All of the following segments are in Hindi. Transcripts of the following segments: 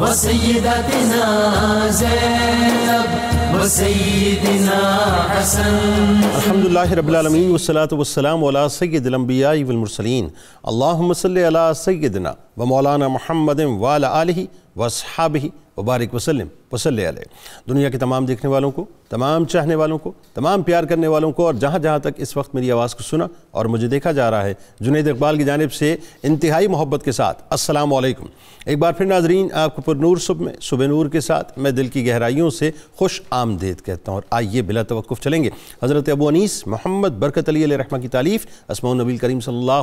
وسيدتنا زينب وسيدنا حسن الحمد لله رب العالمين والصلاة والسلام على سيد الأنبياء والمرسلين اللهم صل على سيدنا ومولانا محمد وعلى آله وصحابه وبارك وسلم वसल आल दुनिया के तमाम देखने वालों को तमाम चाहने वालों को तमाम प्यार करने वालों को और जहाँ जहाँ तक इस वक्त मेरी आवाज़ को सुना और मुझे देखा जा रहा है जुनेद इकबाल की जानब से इंतहाई मोहब्बत के साथ असलम एक बार फिर नाजरीन आपको पुरूर सुबह में सुबह नूर के साथ मैं दिल की गहराइयों से खुश आमदेद कहता हूँ और आइए बिला तो चलेंगे हज़रत अबू अनीस मोहम्मद बरकत अली रहमा की तारीफ़ असमा नबी करीम सल्ला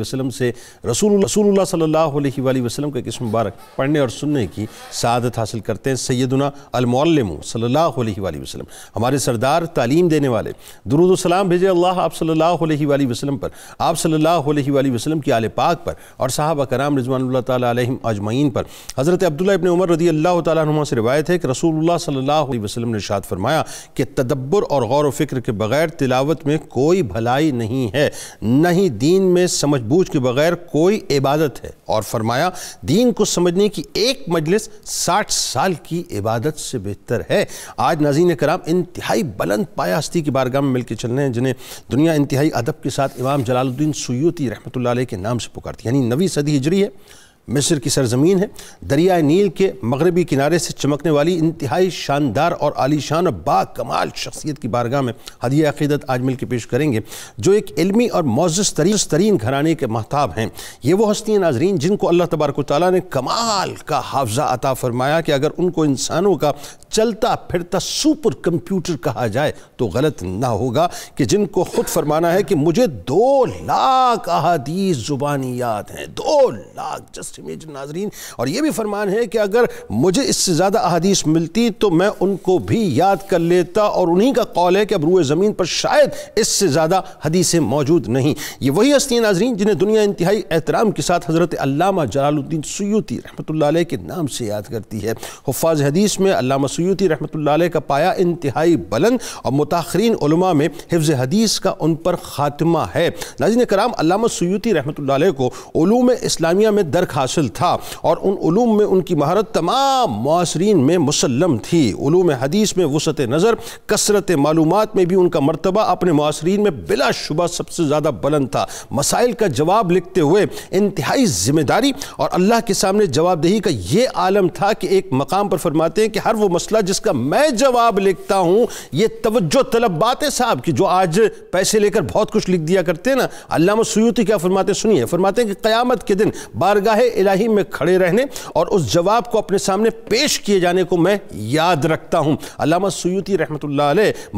वसलम से रसूल रसूल सल्ला वसलम का किस्म मुबारक पढ़ने और सुनने की शादत हासिल करते हैं सैदुना अलमौलम सल्ला वसलम हमारे सरदार तालीम देने वाले दरुदसलाम भेजे अल्लाह आप सल्ला वसलम पर आप सल्ला वसलम की आल पाक पर और साहब कराम रजवान तम अजमैन पर हज़रत अब्दुल्ला इबन उमर रदी अल्लाह तुम से रवायत है कि रसूल सल्लल्लाहु वसलम ने शाद फरमाया कि तदब्बर और गौर वफ़िक्र के बग़ैर तिलावत में कोई भलाई नहीं है न ही दीन में समझ बूझ के बग़ैर कोई इबादत है और फरमाया दीन को समझने की एक मजलिस साठ साल की इबादत से बेहतर है आज नाजीन कराम इंतहाई बुलंद पाया की बारगाह में मिलकर चल रहे हैं जिन्हें दुनिया इंतहाई अदब के साथ इमाम जलालुद्दीन सूती रहमत के नाम से पुकारती यानी नवी सदी हिजरी है मिस्र की सरजमीन है दरिया नील के मगरबी किनारे से चमकने वाली इंतहाई शानदार और आलिशान और बा कमाल शख्सियत की बारगाह में हदिया अकीदत आज मिल के पेश करेंगे जो एक इलमी और मोज़ तरीन तरीन घरानी के महताब हैं ये वो हस्तियाँ नाजरीन जिनको अल्लाह तबारक ताली ने कमाल का हाफजा अता फरमाया कि अगर उनको इंसानों का चलता फिरता सुपर कंप्यूटर कहा जाए तो गलत ना होगा कि जिनको खुद फरमाना है कि मुझे दो लाख अहादीस जुबानी याद हैं दो लाख जस्ट तकसीम नाजरीन और ये भी फरमान है कि अगर मुझे इससे ज़्यादा अहदीस मिलती तो मैं उनको भी याद कर लेता और उन्हीं का कौल है कि अब रूए ज़मीन पर शायद इससे ज़्यादा हदीसें मौजूद नहीं ये वही हस्ती नाजरीन जिन्हें दुनिया इंतहाई एहतराम के साथ हज़रत अलामा जलालुद्दीन सयूती रहमत के नाम से याद करती है हफाज हदीस में अलामा सयूती रहमत का पाया इंतहाई बुलंद और मुताखरीन में हिफ हदीस का उन पर ख़ात्मा है नाजिन कराम अल्लामा सयूती रहमत को इस्लामिया में दरखा हासिल था और उन उलूम में उनकी महारत तमाम मासरीन में मुसलम थी उलूम हदीस में वसत नज़र कसरत मालूम में भी उनका मरतबा अपने मुआसरीन में बिलाशुबा सबसे ज़्यादा बुलंद था मसाइल का जवाब लिखते हुए इंतहाई ज़िम्मेदारी और अल्लाह के सामने जवाबदेही का ये आलम था कि एक मकाम पर फरमाते हैं कि हर वो मसला जिसका मैं जवाब लिखता हूँ ये तवज्जो तलब बात है साहब कि जो आज पैसे लेकर बहुत कुछ लिख दिया करते हैं ना अल्लाह सूती क्या फरमाते सुनिए फरमाते हैं कि क़्यामत के दिन बारगाह इलाही में खड़े रहने और उस जवाब को अपने सामने पेश किए जाने को मैं याद रखता हूँ अलामा सयूती रहमत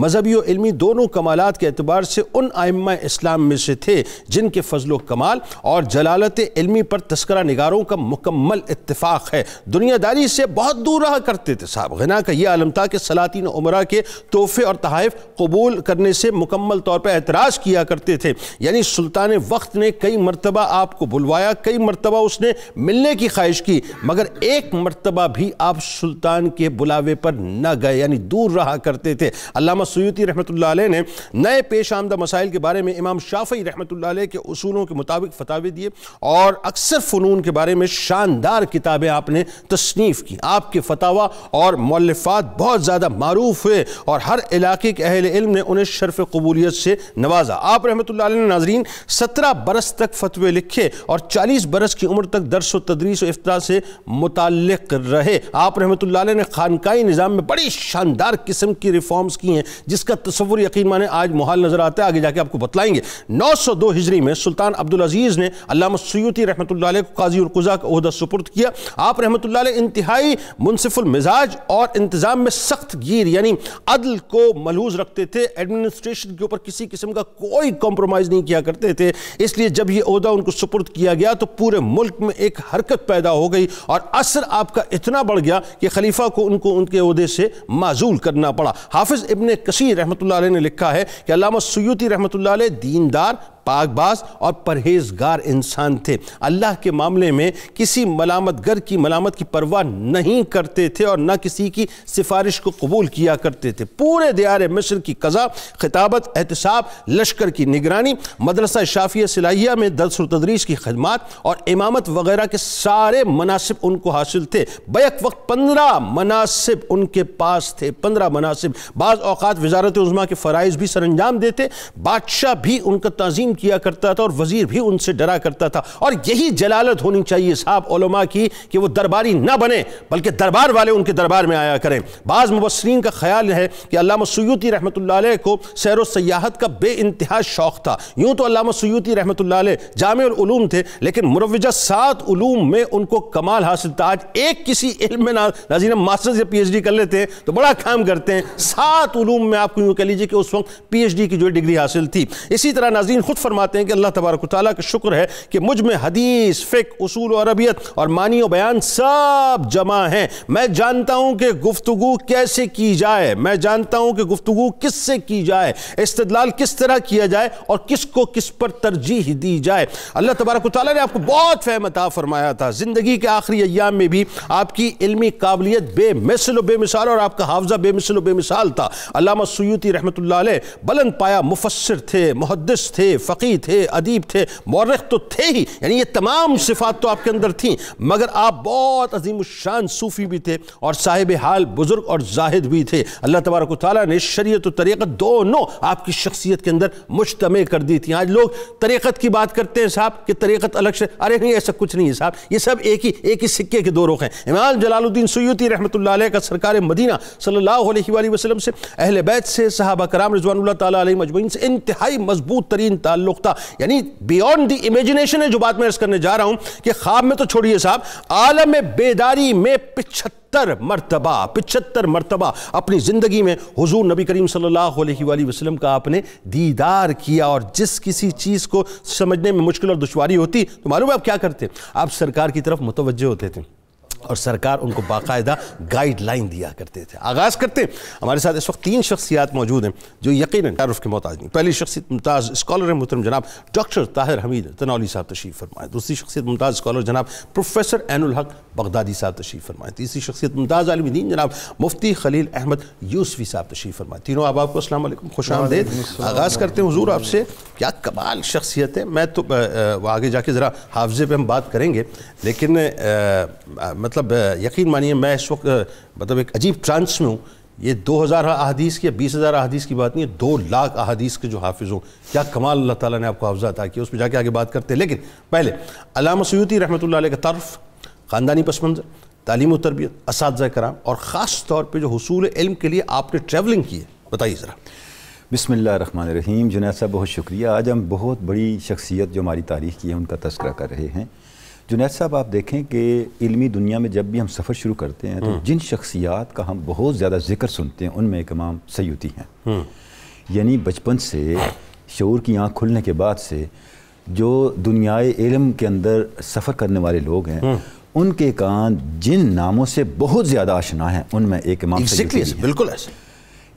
मजहबी और इलमी दोनों कमालत के अतबार से उन आयमा इस्लाम में से थे जिनके फजल कमाल और जलालत इलमी पर तस्करा निगारों का मुकम्मल इतफाक़ है दुनियादारी से बहुत दूर रहा करते थे साहब गना का यह आलम था कि सलातिन उमरा के तोहफे और तहफ़ कबूल करने से मुकम्मल तौर पर एतराज़ किया करते थे यानी सुल्तान वक्त ने कई मरतबा आपको बुलवाया कई मरतबा उसने मिलने की ख्वाहिश की मगर एक मरतबा भी आप सुल्तान के बुलावे पर न गए यानी दूर रहा करते थे अलामा सयूती रहमत ने नए पेश आमदा मसाइल के बारे में इमाम शाफी रहमत के असूलों के मुताबिक फतावे दिए और अक्सर फ़नून के बारे में शानदार किताबें आपने तसनीफ़ की आपके फतावा और मौलफात बहुत ज़्यादा मरूफ हुए और हर इलाके के अहल इल्म ने उन्हें शर्फ कबूलियत से नवाजा आप रहमत ने नाजरीन सत्रह बरस तक फतवे लिखे और चालीस बरस की उम्र तक दरस व तदरीस अफ्ताह से मुतल रहे आप रहमत ने खानकई निज़ाम में बड़ी शानदार किस्म की रिफॉर्म्स की हैं जिसका तस्वुर यकीन माने आज मुहाल नज़र आता है आगे जाके आपको बतलाएंगे नौ सौ दो हिजरी में सुल्तान अब्दुल अजीज़ ने अलामा सयूती रहमत को काजी उलकुज़ा का अहदा सुपुर्द किया आप रहमत इंतहाई मुनसिफुलमिजाज और इंतज़ाम में सख्त गिर यानी अदल को मलूज रखते थे एडमिनिस्ट्रेशन के ऊपर किसी किस्म का कोई कॉम्प्रोमाइज़ नहीं किया करते थे इसलिए जब यह अहदा उनको सुपुर्द किया गया तो पूरे मुल्क में एक हरकत पैदा हो गई और असर आपका इतना बढ़ गया कि खलीफा को उनको उनके अहदे से माजूल करना पड़ा हाफिज़ इबन कसीर रहमत ने लिखा है कि अलामा सयूती रहमत दीनदार पाकबाज और परहेजगार इंसान थे अल्लाह के मामले में किसी मलामतगर की मलामत की परवाह नहीं करते थे और न किसी की सिफारिश को कबूल किया करते थे पूरे दियार मिस्र की कज़ा खिताबत एहतसाब लश्कर की निगरानी मदरसा शाफिया सिलाहिया में दरस तदरीस की खदमात और इमामत वगैरह के सारे मुनासिब उनको हासिल थे बैक वक्त पंद्रह मुनासिब उनके पास थे पंद्रह मुनासिब बाज़ अवत वजारत उज़मा के फ़रज़ भी सर अंजाम देते बादशाह भी उनका तज़ीम किया करता था और वजीर भी उनसे डरा करता था और यही जलालत होनी चाहिए साहब ओलमा की कि वो दरबारी ना बने बल्कि दरबार वाले उनके दरबार में आया करें बाज़ मुबसरीन का ख्याल है कि अलामा सयूती रहमत को सैर सयाहत का बे इंतहा शौक़ था यूँ तो अलामा सयूती रहमत जाम थे लेकिन मुरवजा सात उलूम में उनको कमाल हासिल था आज एक किसी इल्म में नाजीन मास्टर्स या पीएचडी कर लेते हैं तो बड़ा काम करते हैं सात उलूम में आपको यूँ कह लीजिए कि उस वक्त पीएचडी की जो डिग्री हासिल थी इसी तरह नाजीन खुद फरमाते हैं कि अल्लाह तबारक ताली का शुक्र है कि मुझ में हदीस फ़िक उसूल और अरबियत और मानी और बयान सब जमा हैं मैं जानता हूँ कि गुफ्तु कैसे की जाए मैं जानता हूँ कि गुफ्तु किस से की जाए इस्तलाल किस तरह किया जाए और किस को किस पर तरजीह दी जाए अल्लाह तबारक ताली ने आपको बहुत फहम अता फरमाया था ज़िंदगी के आखिरी अयाम में भी आपकी इलमी काबिलियत बेमिसल बेमिसाल और आपका हाफजा बेमिसल बेमिसाल था अलामा सूती रहमत बलंद पाया मुफसर थे मुहदस थे फ़क़ी थे अदीब थे मौरख तो थे ही यानी ये तमाम सिफात तो आपके अंदर थी मगर आप बहुत अजीम शान सूफ़ी भी थे और साहिब हाल बुज़ुर्ग और जाहिद भी थे अल्लाह तबारक ताली ने शरीत और तरीक़त दोनों आपकी शख्सियत के अंदर मुशतम कर दी थी आज लोग तरीक़त की बात करते हैं साहब कि तरीक़त अलग से अरे नहीं ऐसा कुछ नहीं है साहब ये सब एक ही एक ही सिक्के के दो रुख हैं इमाम जलालुद्दीन सैती रहमत का सरकार मदीना सल्ला वसलम से अहल बैत से सहाबा कराम रजवान तजमैन से इंतहाई मजबूत तरीन ताल ताल्लुक था यानी बियॉन्ड द इमेजिनेशन है जो बात मैं करने जा रहा हूं कि ख्वाब में तो छोड़िए साहब आलम बेदारी में पिछहत्तर मरतबा पिछहत्तर मरतबा अपनी ज़िंदगी में हुजूर नबी करीम सल्लल्लाहु अलैहि का आपने दीदार किया और जिस किसी चीज़ को समझने में मुश्किल और दुशारी होती तो मालूम है आप क्या करते आप सरकार की तरफ मुतवजह होते थे और सरकार उनको बाकायदा गाइडलाइन दिया करते थे आगाज़ करते हैं हमारे साथ इस वक्त तीन शख्सियात मौजूद हैं जो यकीन तारफ़ के मोहताज नहीं पहली शख्सियत मुमताज़ स्कॉलर हैं मुहतरम जनाब डॉक्टर ताहिर हमीद तनौली साहब तशीफ फरमाएं दूसरी शख्सियत मुमताज़ स्कॉलर जनाब प्रोफेसर एनुल हक बगदादी साहब तशरीफ़ फरमाएं तीसरी शख्सियत मुमताज़ आलमदीन जनाब मुफ्ती खलील अहमद यूसफी साहब तशरीफ़ फरमाएं तीनों अब आपको असलम खुश आमदेद आगाज़ करते हैं हजूर आपसे क्या कमाल शख्सियत है मैं तो आगे जाके ज़रा हाफजे पर हम बात करेंगे लेकिन मतलब यकीन मानिए मैं इस वक्त मतलब एक अजीब ट्रांस में हूँ ये 2000 हज़ार अहदीस की या बीस हज़ार अहदीस की बात नहीं है दो लाख अहदीस के जो हाफिज़ हों क्या कमाल अल्लाह ताला ने आपको अफजा अता किया उस पर जाके आगे बात करते हैं लेकिन पहले अलाम सयूती रहमत ला का तरफ ख़ानदानी पस मंज़र तालीम तरबियत इस कराम और ख़ास तौर पर जो हसूल इल्म के लिए आपने ट्रैवलिंग की है बताइए ज़रा बिसमीम रहीम साहब बहुत शुक्रिया आज हम बहुत बड़ी शख्सियत जो हमारी तारीख़ की है उनका तस्करा कर रहे हैं जुनेद साहब आप देखें कि इलमी दुनिया में जब भी हम सफ़र शुरू करते हैं तो हम्म। जिन शख्सियात का हम बहुत ज़्यादा जिक्र सुनते हैं उनमें एक इमाम सयूती हैं हम्म। यानी बचपन से शूर की आँख खुलने के बाद से जो दुनियाए इलम के अंदर सफ़र करने वाले लोग हैं हम्म। उनके कान जिन नामों से बहुत ज़्यादा आशना है उनमें एक इमाम exactly ऐसे, बिल्कुल ऐसे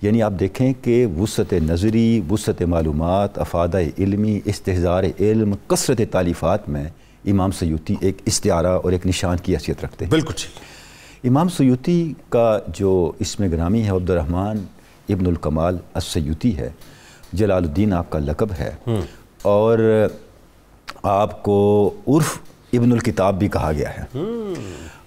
यानी आप देखें कि वसत नज़री वसत मालूम अफ़ाद इलमी इसतजार इल्म कसरत तालीफ़ात में इमाम सयूती एक इस्तारा और एक निशान की हैसियत रखते हैं बिल्कुल ठीक इमाम सयूती का जो इसमें ग्रामी है अब्दुलरहमान इबनकमाल असयूती है जलालुद्दीन आपका लकब है हम्म। और आपको उर्फ इब्नुल किताब भी कहा गया है हम्म।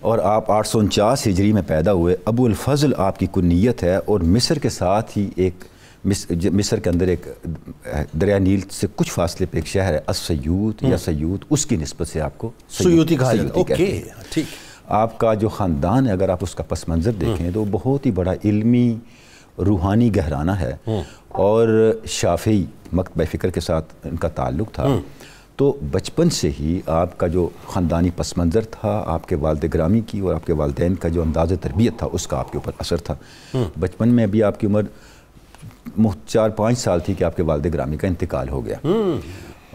और आप आठ सौ उनचास हिजरी में पैदा हुए अबुल फजल आपकी कुनीत है और मिस्र के साथ ही एक मिस्र के अंदर एक दरिया नील से कुछ फासले पर एक शहर है असयूत हम्म। या सयूत उसकी नस्बत से आपको सयूती ओके ठीक आपका जो ख़ानदान है अगर आप उसका पस मंज़र हम्म। देखें तो बहुत ही बड़ा इल्मी रूहानी गहराना है हम्म। और शाफी मकतब फ़िक्र के साथ इनका ताल्लुक था तो बचपन से ही आपका जो ख़ानदानी पस मंज़र था आपके वालद ग्रामी की और आपके वालदेन का जो अंदाज़ तरबियत था उसका आपके ऊपर असर था बचपन में अभी आपकी उम्र चार पाँच साल थी कि आपके वालद ग्रामी का इंतकाल हो गया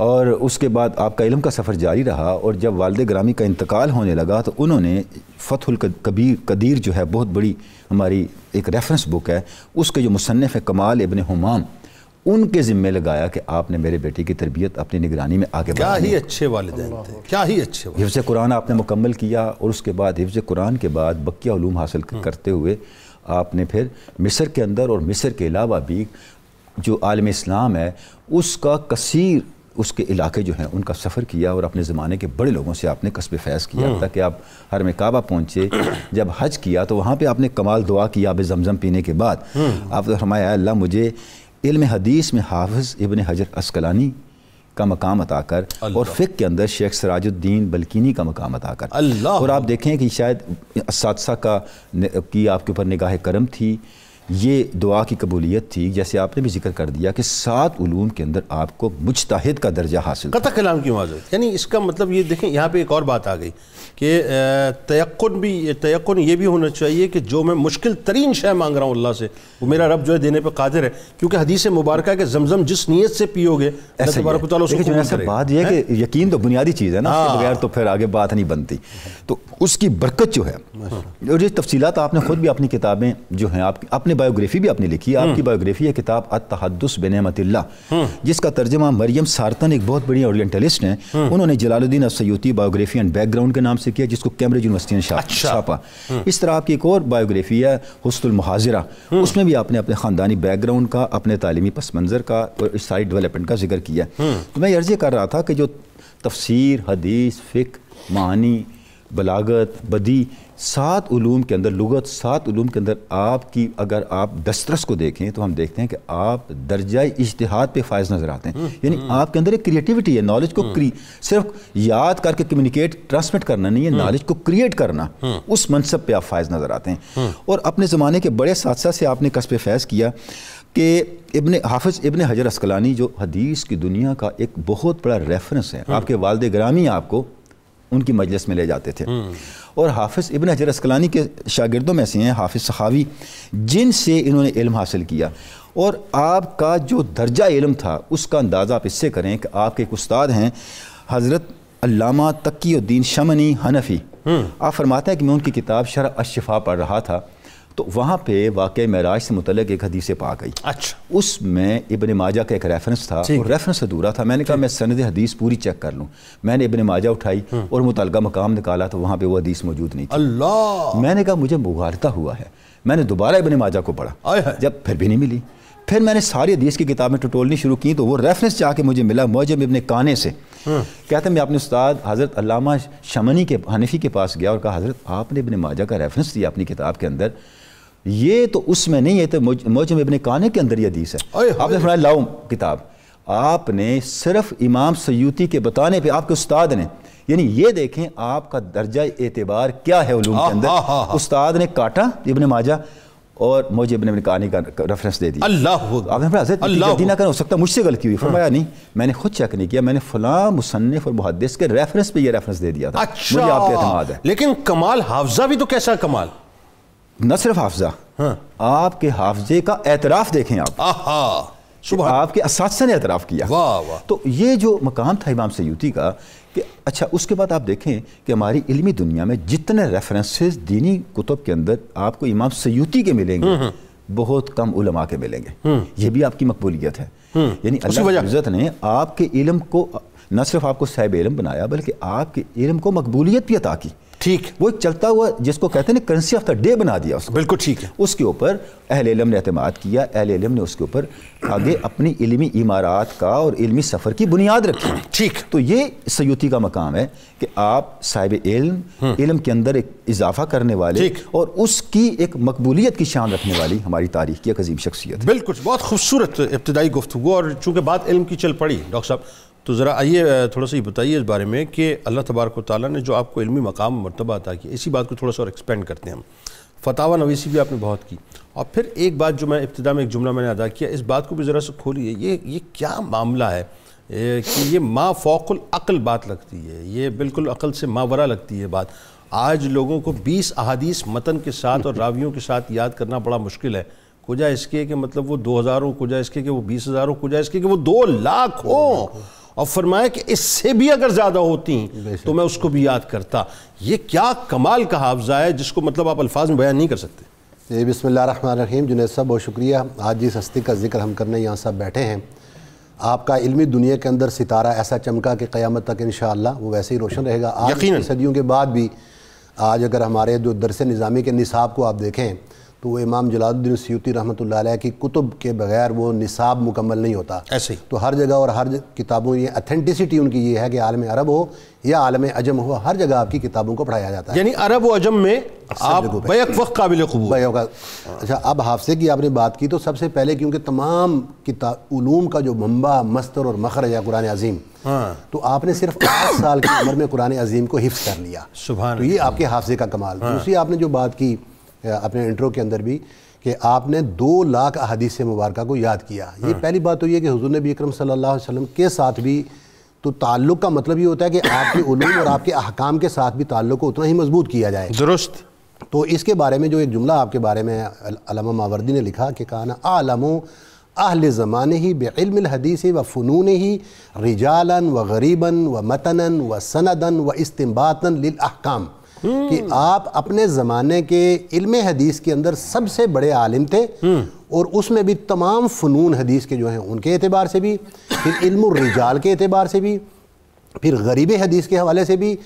और उसके बाद आपका इलम का सफ़र जारी रहा और जब वालद ग्रामी का इंतकाल होने लगा तो उन्होंने फ़तहुल कबीर कदीर जो है बहुत बड़ी हमारी एक रेफरेंस बुक है उसके जो मुसनफ़ है कमाल इबन हमाम उनके ज़िम्मे लगाया कि आपने मेरे बेटे की तरबियत अपनी निगरानी में आगे क्या ही अच्छे वालदेन थे क्या ही अच्छे हिफ़ कुरान आपने मुकम्मल किया और उसके बाद हिफ़ कुरान के बाद बकिया हासिल हम्म। करते हुए आपने फिर मिस्र के अंदर और मिस्र के अलावा भी जो आलम इस्लाम है उसका कसीर उसके इलाके जो हैं उनका सफ़र किया और अपने ज़माने के बड़े लोगों से आपने कस्ब फैज़ किया हम्म। ताकि आप हर में काबा पहुँचे जब हज किया तो वहाँ पर आपने कमाल दुआ किया आप जमज़म पीने के बाद हम्म। आप तो हमारे अल्लाह मुझे इल्म हदीस में हाफ़ इबन हजर असकलानी का मकाम अता कर और फ़िक के अंदर शेख सराजुद्दीन बल्किनी का मकाम अता कर अल्लाह और आप देखें कि शायद इस का की आपके ऊपर निगाह करम थी ये दुआ की कबूलियत थी जैसे आपने भी जिक्र कर दिया कि सात उलूम के अंदर आपको मुश्ताहिद का दर्जा हासिल कथा कलाम की माजत यानी इसका मतलब ये देखें यहाँ पे एक और बात आ गई कि तयन भी तयन ये भी होना चाहिए कि जो मैं मुश्किल तरीन शय मांग रहा हूँ अल्लाह से वो मेरा रब जो है देने पर कादिर है क्योंकि हदीस मुबारक कि जमजम जिस नीयत से पियोगे बात यह कि यकीन तो बुनियादी चीज़ है ना हाँ। बगैर तो फिर आगे बात नहीं बनती तो उसकी बरकत जो है अच्छा। और ये तफसीत आपने खुद भी अपनी किताबें जो हैं आप अपने बायोग्राफी भी आपने लिखी है हम्म। आपकी बायोग्राफी है किताब अतहदस बनमतल्ला हम्म। जिसका तर्जमा मरियम सारतन एक बहुत बड़ी ओरिएंटलिस्ट हैं हम्म। उन्होंने Jalaluddin Asyuti biography and background के नाम से से किया जिसको कैम्ब्रिज यूनिवर्सिटी ने अच्छा। छापा अच्छा। इस तरह आपकी एक और बायोग्राफी है हस्तुल हम्म। महाजरा उसमें भी आपने अपने ख़ानदानी बैकग्राउंड का अपने तालीमी पस मंज़र का और इस साइड डेवलपमेंट का जिक्र किया हम्म। तो मैं अर्जी कर रहा था कि जो तफसीर हदीस फ़िक मानी बलागत बदी सात ूम के अंदर लगत सात ूम के अंदर आपकी अगर आप दस्तरस को देखें तो हम देखते हैं कि आप दर्जा इश्तहाद पे फायज नज़र आते हैं हम्म, यानी हम्म। आपके अंदर एक क्रिएटिविटी है नॉलेज को क्री हम्म। सिर्फ याद करके कम्युनिकेट ट्रांसमिट करना नहीं है नॉलेज को क्रिएट करना उस मनसब पे आप फायज नज़र आते हैं और अपने ज़माने के बड़े सादसा से आपने कसब फैज़ किया कि इबन हाफिज़ इबन हजर अस्कलानी जो हदीस की दुनिया का एक बहुत बड़ा रेफरेंस है आपके वालद ग्रामी आपको उनकी मजलिस में ले जाते थे हम्म। और हाफिज़ इबन हजर असकलानी के शागिदों में से हैं हाफिज़ सहावी जिनसे इन्होंने इल्म हासिल किया और आपका जो दर्जा इल्म था उसका अंदाज़ा आप इससे करें कि आपके एक उस्ताद हैं हज़रत अल्लामा तकीउद्दीन शमनी हनफ़ी हम्म। आप फरमाते हैं कि मैं उनकी किताब शरा अशफा पढ़ रहा था तो वहाँ पे वाकई महराज से मुतल एक हदीस पा गई अच्छा उसमें इबन माजा का एक रेफरेंस था और रेफरेंस अधूरा था मैंने कहा मैं सनद हदीस पूरी चेक कर लूँ मैंने इबन माजा उठाई हम्म। और मुतल मकाम निकाला तो वहाँ पर वो हदीस मौजूद नहीं अल्लाह मैंने कहा मुझे मुबारता हुआ है मैंने दोबारा इबन माजा को पढ़ा जब फिर भी नहीं मिली फिर मैंने सारी हदीस की किताबें टटोलनी शुरू की तो वो रेफरेंस जाके मुझे मिला मौजब इबन काने से हम्म। कहते मैं अपने उस्ताद हज़रत अलामा शमनी के हनफी के पास गया और कहा हज़रत आपने इबन माजा का रेफरेंस दिया अपनी किताब के अंदर ये तो उसमें नहीं है तो में अपने कान के अंदर ये हदीस है आपने सुनाया लाऊ किताब आपने सिर्फ इमाम सयूती के बताने पे आपके उस्ताद ने यानी ये देखें आपका दर्जा एतबार क्या है उलूम के अंदर उस्ताद ने काटा इबन माजा और मुझे इबन इबन कहानी का रेफरेंस दे दिया अल्लाह आपने हजरत जल्दी ना करें हो सकता मुझसे गलती हुई फरमाया नहीं मैंने खुद चेक नहीं किया मैंने फला मुसनफ़ और मुहदस के रेफरेंस पे ये रेफरेंस दे दिया था अच्छा मुझे आपके पे अच्छा। है लेकिन कमाल हाफजा भी तो कैसा कमाल न सिर्फ हाफजा हाँ। आपके हाफजे का एतराफ़ देखें आप सुबह आपके इस ने एतराफ़ किया वाह वाह तो ये जो मकाम था इमाम सयूती का कि अच्छा उसके बाद आप देखें कि हमारी इलमी दुनिया में जितने रेफरेंसेस दीनी कुतुब के अंदर आपको इमाम सयूती के मिलेंगे हम्म, हम्म। बहुत कम उलमा के मिलेंगे हम्म। ये भी आपकी मकबूलियत है यानी अल्लाह ने आपके इलम को न सिर्फ आपको साहब इलम बनाया बल्कि आपके इलम को मकबूलियत भी अता की ठीक वो एक चलता हुआ जिसको कहते हैं करेंसी ऑफ द डे बना दिया उसको बिल्कुल ठीक है उसके ऊपर अहल इलम ने अहतमाद किया अहल इलम ने उसके ऊपर आगे अपनी इलमी इमारात का और इलमी सफ़र की बुनियाद रखी ठीक तो ये सयुती का मकाम है कि आप साहिब इल्म हम्म। इलम के अंदर एक इजाफा करने वाले और उसकी एक मकबूलियत की शान रखने वाली हमारी तारीख की एक अजीम शख्सियत बिल्कुल बहुत खूबसूरत इब्तदाई गुफ्तु और चूँकि बात इल्म की चल पड़ी डॉक्टर साहब तो ज़रा आइए थोड़ा सा ये बताइए इस बारे में कि अल्लाह तबारक ताली ने जो आपको इलमी मकाम मरतबा अदा किया इसी बात को थोड़ा सा और एक्सपेंड करते हैं हम फतावा नवीसी भी आपने बहुत की और फिर एक बात जो मैं इब्तदा में एक जुमला मैंने अदा किया इस बात को भी ज़रा सा है ये ये क्या मामला है कि ये माँ फ़ौकल बात लगती है ये बिल्कुल अकल से मावरा लगती है बात आज लोगों को 20 अहादीस मतन के साथ और रावियों के साथ याद करना बड़ा मुश्किल है कुजा इसके कि मतलब वो दो हज़ारों कुजा इसके कि वो बीस हज़ारों कुजा इसके कि वो दो लाख हों और फरमाया कि इससे भी अगर ज़्यादा होती तो मैं उसको भी याद करता ये क्या कमाल का हाफजा है जिसको मतलब आप अल्फाज में बयान नहीं कर सकते जी बसमीम जुनेद साहब बहुत शुक्रिया आज जिस हस्ती का जिक्र हम करने यहाँ सब बैठे हैं आपका इल्मी दुनिया के अंदर सितारा ऐसा चमका कि क़्यामत तक इन वो वैसे ही रोशन रहेगा आज सदियों के बाद भी आज अगर हमारे जो दरस निज़ामी के निसाब को आप देखें तो वो इमाम जलाउद्दीन सयूती रहमत की कुतुब के बगैर वो निसाब मुकम्मल नहीं होता ऐसे ही तो हर जगह और हर किताबों ये अथेंटिसिटी उनकी ये है कि आलम अरब हो या आलम अजम हो हर जगह आपकी किताबों को पढ़ाया जाता है यानी अरब व अजम में आप काबिल अच्छा अब हाफसे की आपने बात की तो सबसे पहले क्योंकि तमाम किताबूम का जो मंबा मस्तर और मखरज या कुरान अजीम हाँ। तो आपने सिर्फ आठ साल की उम्र में कुरान अजीम को हिफ्स कर लिया सुबह तो ये आपके हाफसे का कमाल हाँ। दूसरी आपने जो बात की अपने इंट्रो के अंदर भी कि आपने दो लाख अहदीस मुबारक को याद किया ये हाँ। पहली बात तो ये कि हजूर नबी अक्रम सल्ला वसम के साथ भी तो ताल्लुक़ का मतलब ये होता है कि आपके उलूम और आपके अहकाम के साथ भी ताल्लुक़ को उतना ही मजबूत किया जाए दुरुस्त तो इसके बारे में जो एक जुमला आपके बारे में अलामा मावर्दी ने लिखा कि कहा ना आलमो अहल ज़माने ही बेलम व फ़नून ही रिजालन व गरीबन व मतान व सनदन व इस्तेबातन लिल अहकाम कि हम्म। आप अपने ज़माने के इल्म हदीस के अंदर सबसे बड़े आलिम थे हम्म। और उसमें भी तमाम फ़नून हदीस के जो हैं उनके अतबार से भी फिर इल्म रिजाल के अतबार से भी फिर गरीब हदीस के हवाले से भी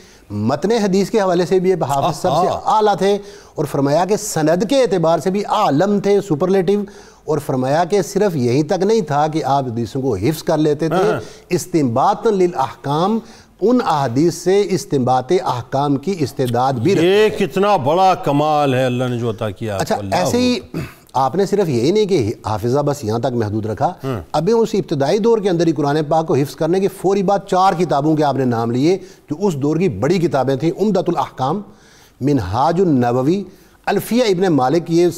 मतन हदीस के हवाले से भी ये सबसे आला थे और फरमाया कि सनद के अतबार से भी आलम थे सुपरलेटिव और फरमाया कि सिर्फ यहीं तक नहीं था कि आप हदीसों को हिफ्स कर लेते थे इस्तेमाल लिल अहकाम उन अहदीस से इस्तेमाल अहकाम की इस्तेदाद भी ये कितना बड़ा कमाल है अल्लाह ने जो अता किया अच्छा ऐसे ही आपने सिर्फ यही नहीं कि हाफिजा बस यहाँ तक महदूद रखा हम्म। अभी उस इब्तदाई दौर के अंदर ही कुरान पाक को हिफ्स करने के फौरी बाद चार किताबों के आपने नाम लिए जो तो उस दौर की बड़ी किताबें थी उमदतुल अहकाम मिनहाजुल नबवी अल्फिया इबन मालिक ये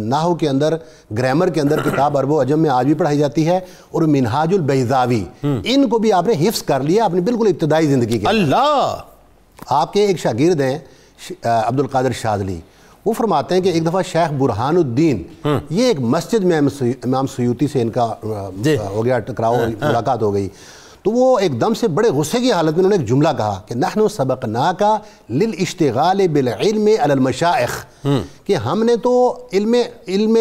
नाहो के अंदर ग्रामर के अंदर किताब अरबो अजम में आज भी पढ़ाई जाती है और मिनहाजुल बैजावी हम्म। इनको भी आपने हिफ्स कर लिया आपने बिल्कुल इब्तदाई ज़िंदगी के अल्लाह आपके एक शागिर्द हैं अब्दुल कादर शादली वो फरमाते हैं कि एक दफ़ा शेख बुरहानुद्दीन हाँ। ये एक मस्जिद में इमाम सयूती से इनका हो गया टकराव हाँ, हाँ। मुलाकात हो गई तो वो एकदम से बड़े गुस्से की हालत में उन्होंने एक जुमला कहा कि नहन सबक ना का लिल इश्तगाल बिलमशाख हम्म। कि हमने तो इल्म इल्म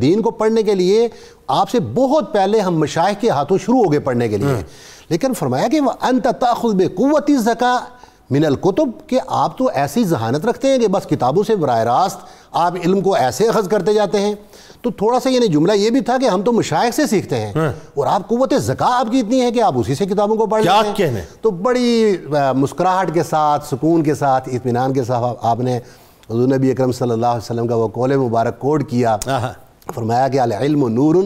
दीन को पढ़ने के लिए आपसे बहुत पहले हम मशाइ के हाथों शुरू हो गए पढ़ने के लिए हम्म। लेकिन फरमाया कि वह अंत तखुद बेकुवती ज़का मिनल कुतुब के आप तो ऐसी जहानत रखते हैं कि बस किताबों से बरह रास्त आप इल्म को ऐसे अखज़ करते जाते हैं तो थोड़ा सा यानी जुमला ये भी था कि हम तो मुशाइक से सीखते हैं है। हाँ। और आप कुत ज़का आपकी इतनी है कि आप उसी से किताबों को पढ़ जाते हैं तो बड़ी मुस्कुराहट के साथ सुकून के साथ इतमान के साथ आपने हजू नबी अक्रम सल्ला वसलम का वो कौल मुबारक कोड किया फरमाया गया अलम नूर